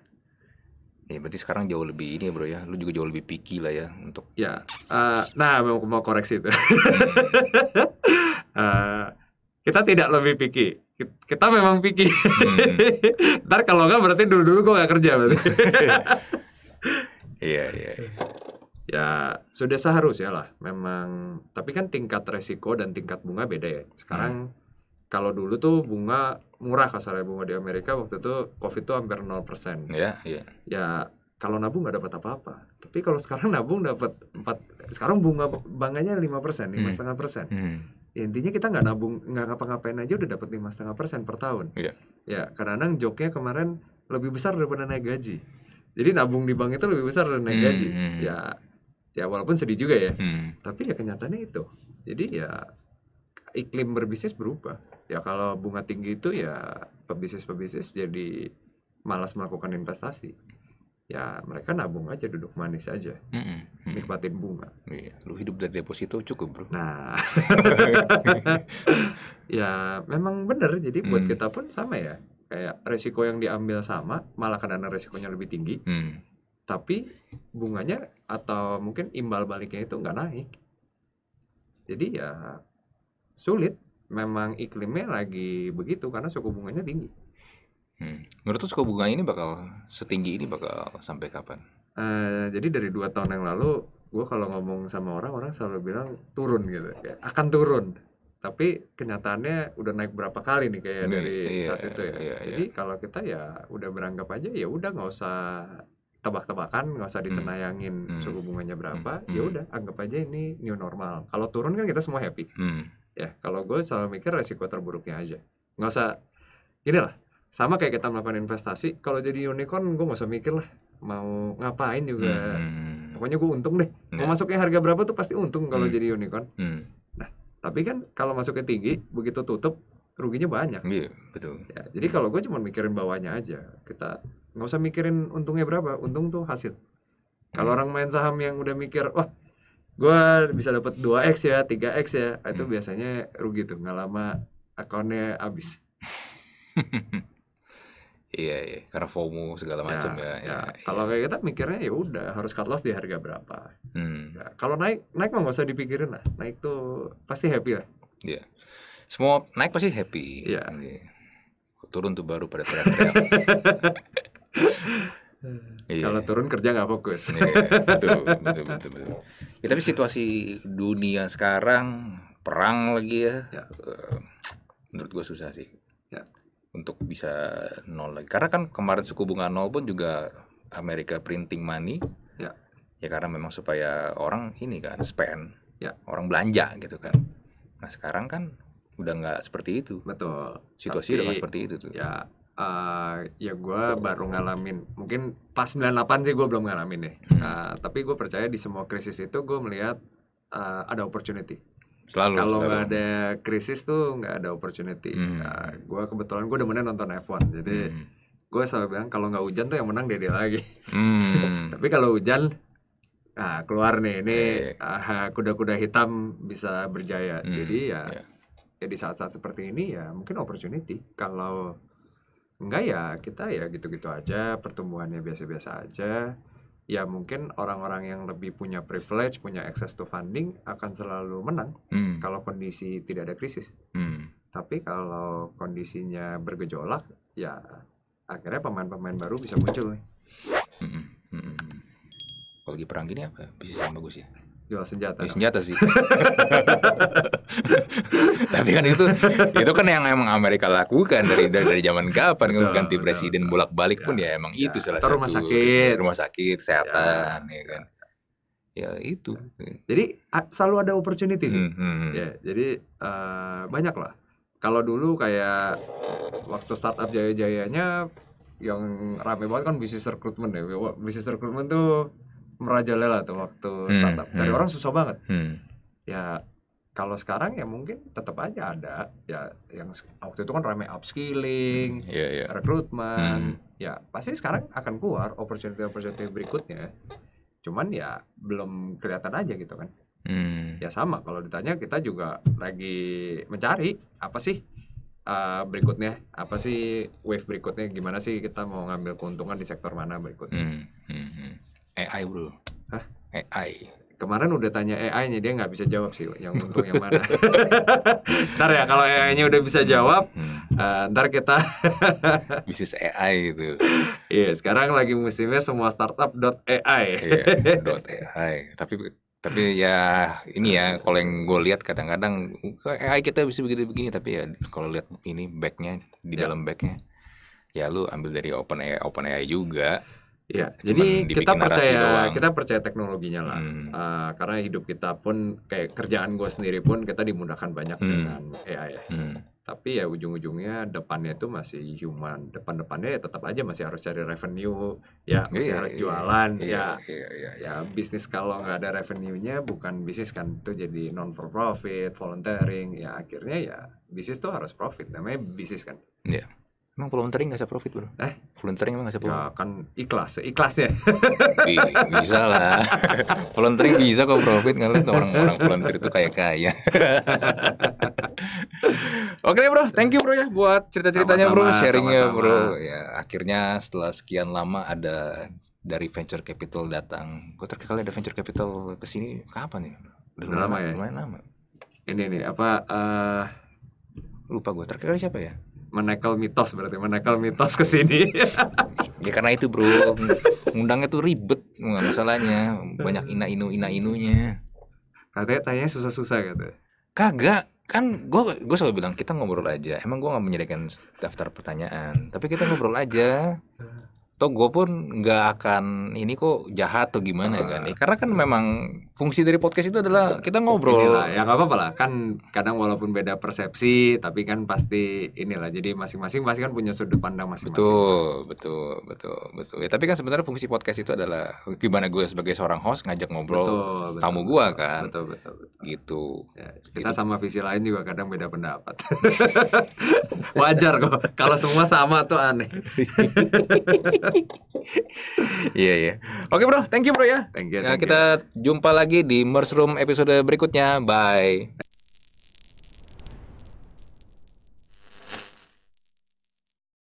Ya berarti sekarang jauh lebih ini ya bro ya, lu juga jauh lebih picky lah ya untuk. Ya, uh, nah mau mau koreksi itu. uh, kita tidak lebih picky, kita memang picky. Hmm. Ntar kalau enggak berarti dulu dulu kok gak kerja berarti. Iya, iya iya. Ya sudah seharusnya lah, memang. Tapi kan tingkat resiko dan tingkat bunga beda ya. Sekarang hmm kalau dulu tuh bunga murah kasarnya bunga di Amerika waktu itu COVID tuh hampir 0%. persen. Yeah, iya, yeah. Ya kalau nabung nggak dapat apa-apa. Tapi kalau sekarang nabung dapat empat. sekarang bunga lima persen, lima hmm. setengah persen. Hmm. Ya, intinya kita nggak nabung nggak ngapa-ngapain aja udah dapat lima setengah persen per tahun. Iya. Yeah. Ya, kadang-kadang joknya kemarin lebih besar daripada naik gaji. Jadi nabung di bank itu lebih besar daripada naik hmm. gaji. Hmm, ya ya walaupun sedih juga ya. Hmm. Tapi ya kenyataannya itu. Jadi ya iklim berbisnis berubah. Ya kalau bunga tinggi itu ya pebisnis-pebisnis jadi malas melakukan investasi. Ya mereka nabung aja duduk manis aja, nikmatin bunga. Iya, lu hidup dari deposito cukup bro. Nah, ya memang benar. Jadi buat mm. kita pun sama ya. Kayak resiko yang diambil sama, malah kadang-kadang resikonya lebih tinggi. Mm. Tapi bunganya atau mungkin imbal baliknya itu nggak naik. Jadi ya sulit memang iklimnya lagi begitu karena suku bunganya tinggi. Hmm. Menurut suku bunga ini bakal setinggi ini bakal sampai kapan? Uh, jadi dari dua tahun yang lalu gue kalau ngomong sama orang orang selalu bilang turun gitu ya akan turun tapi kenyataannya udah naik berapa kali nih kayak dari iya, saat itu ya iya, jadi iya. kalau kita ya udah beranggap aja ya udah nggak usah tebak-tebakan nggak usah hmm. dicenayangin hmm. suku bunganya berapa hmm. ya hmm. udah anggap aja ini new normal kalau turun kan kita semua happy hmm ya kalau gue selalu mikir resiko terburuknya aja nggak usah gini lah sama kayak kita melakukan investasi kalau jadi unicorn gue nggak usah mikir lah mau ngapain juga hmm. pokoknya gue untung deh yeah. mau ya. masuknya harga berapa tuh pasti untung kalau hmm. jadi unicorn hmm. nah tapi kan kalau masuknya tinggi begitu tutup ruginya banyak yeah, betul ya, jadi kalau gue cuma mikirin bawahnya aja kita nggak usah mikirin untungnya berapa untung tuh hasil kalau hmm. orang main saham yang udah mikir wah gue bisa dapat 2x ya 3x ya itu hmm. biasanya rugi tuh nggak lama akunnya habis iya iya karena FOMO segala ya, macam ya, ya, ya, ya. kalau kayak kita mikirnya ya udah harus cut loss di harga berapa hmm. ya, kalau naik naik nggak usah dipikirin lah naik tuh pasti happy lah iya semua naik pasti happy iya, iya. turun tuh baru pada teriak-teriak Yeah. Kalau turun kerja nggak fokus. Iya, betul, betul, betul, betul. Ya, tapi situasi dunia sekarang perang lagi ya, ya. Eh, menurut gue susah sih. Ya. Untuk bisa nol lagi. Karena kan kemarin suku bunga nol pun juga Amerika printing money. Ya. Ya karena memang supaya orang ini kan spend, ya. orang belanja gitu kan. Nah sekarang kan udah nggak seperti itu. Betul. Situasi Tapi, udah nggak seperti itu tuh. Ya uh, ya gue baru ngalamin mungkin pas 98 sih gue belum ngalamin deh uh, tapi gue percaya di semua krisis itu gue melihat uh, ada opportunity selalu kalau nggak ada krisis tuh nggak ada opportunity hmm. uh, gue kebetulan gue demennya nonton F1 jadi hmm. gue selalu bilang kalau nggak hujan tuh yang menang dia lagi hmm. tapi kalau hujan nah keluar nih ini iya, iya, iya. Ah, kuda-kuda uh, hitam bisa berjaya hmm. jadi ya yeah. ya di saat-saat seperti ini ya mungkin opportunity kalau enggak ya kita ya gitu-gitu aja pertumbuhannya biasa-biasa aja ya mungkin orang-orang yang lebih punya privilege punya access to funding akan selalu menang hmm. kalau kondisi tidak ada krisis hmm. tapi kalau kondisinya bergejolak ya akhirnya pemain-pemain baru bisa muncul hmm hmm, hmm, hmm. hmm. kalau lagi perang gini apa bisnis yang bagus ya Jual senjata. Ya, senjata sih. Tapi kan itu itu kan yang emang Amerika lakukan dari dari, zaman kapan betul, ganti betul, presiden bolak-balik ya, pun ya emang ya, itu salah satu rumah sakit, rumah sakit, kesehatan ya, ya kan. Ya, ya. ya itu. Ya. Jadi selalu ada opportunity sih. Hmm, hmm. hmm. Ya, jadi uh, banyak lah. Kalau dulu kayak waktu startup jaya-jayanya yang rame banget kan bisnis rekrutmen ya. Bisnis rekrutmen tuh merajalela tuh waktu hmm, startup cari hmm. orang susah banget hmm. ya kalau sekarang ya mungkin tetap aja ada ya yang waktu itu kan rame upskilling, hmm, yeah, yeah. rekrutmen, hmm. ya pasti sekarang akan keluar opportunity-opportunity berikutnya. Cuman ya belum kelihatan aja gitu kan. Hmm. Ya sama kalau ditanya kita juga lagi mencari apa sih uh, berikutnya, apa sih wave berikutnya, gimana sih kita mau ngambil keuntungan di sektor mana berikutnya. Hmm. Hmm. hmm. AI bro. Hah? AI. Kemarin udah tanya AI-nya dia nggak bisa jawab sih yang untung yang mana. ntar ya kalau AI-nya udah bisa hmm. jawab, hmm. uh, ntar kita bisnis AI gitu. Iya yeah, sekarang lagi musimnya semua startup dot AI. yeah, dot AI. Tapi tapi ya ini ya kalau yang gue lihat kadang-kadang AI kita bisa begini-begini tapi ya kalau lihat ini backnya di yeah. dalam backnya ya lu ambil dari open AI, open AI juga Ya, jadi kita percaya doang. kita percaya teknologinya lah. Hmm. Uh, karena hidup kita pun kayak kerjaan gue sendiri pun kita dimudahkan banyak hmm. dengan AI. Ya. Hmm. Tapi ya ujung-ujungnya depannya itu masih human. Depan-depannya ya tetap aja masih harus cari revenue, ya hmm. masih yeah, harus yeah, jualan, yeah, ya yeah, yeah, yeah. ya bisnis kalau nggak ada revenue-nya bukan bisnis kan itu jadi non for profit, volunteering, ya akhirnya ya bisnis tuh harus profit. Namanya bisnis kan. Yeah Emang volunteering gak bisa profit bro? Eh? Volunteering emang gak bisa profit? Ya kan ikhlas, ikhlas ya. Bisa lah Volunteering bisa kok profit kan? lihat orang-orang volunteer itu kayak kaya Oke okay, bro, thank you bro ya Buat cerita-ceritanya bro, sharingnya bro ya, Akhirnya setelah sekian lama ada dari venture capital datang. Gue terakhir kali ada venture capital ke sini kapan ya? Udah, Udah lama, lama ya? Lumayan lama. Ini nih apa uh... lupa gue terakhir kali siapa ya? menekel mitos berarti menekel mitos ke sini ya karena itu bro undangnya tuh ribet nggak masalahnya banyak ina inu ina inunya katanya tanya susah-susah gitu kagak kan gue gue selalu bilang kita ngobrol aja emang gue nggak menyediakan daftar pertanyaan tapi kita ngobrol aja toh gue pun nggak akan ini kok jahat atau gimana uh, kan karena kan memang fungsi dari podcast itu adalah kita ngobrol inilah, ya nggak apa-apa lah kan kadang walaupun beda persepsi tapi kan pasti inilah jadi masing-masing pasti kan punya sudut pandang masing-masing betul betul betul betul ya tapi kan sebenarnya fungsi podcast itu adalah gimana gue sebagai seorang host ngajak ngobrol betul, tamu gue gue betul, kan betul betul, betul. gitu ya, kita gitu. sama visi lain juga kadang beda pendapat wajar kok kalau semua sama tuh aneh Iya ya. Oke bro, thank you bro ya. Thank you. Ya, thank ya, kita jumpa lagi di Merge Room episode berikutnya. Bye.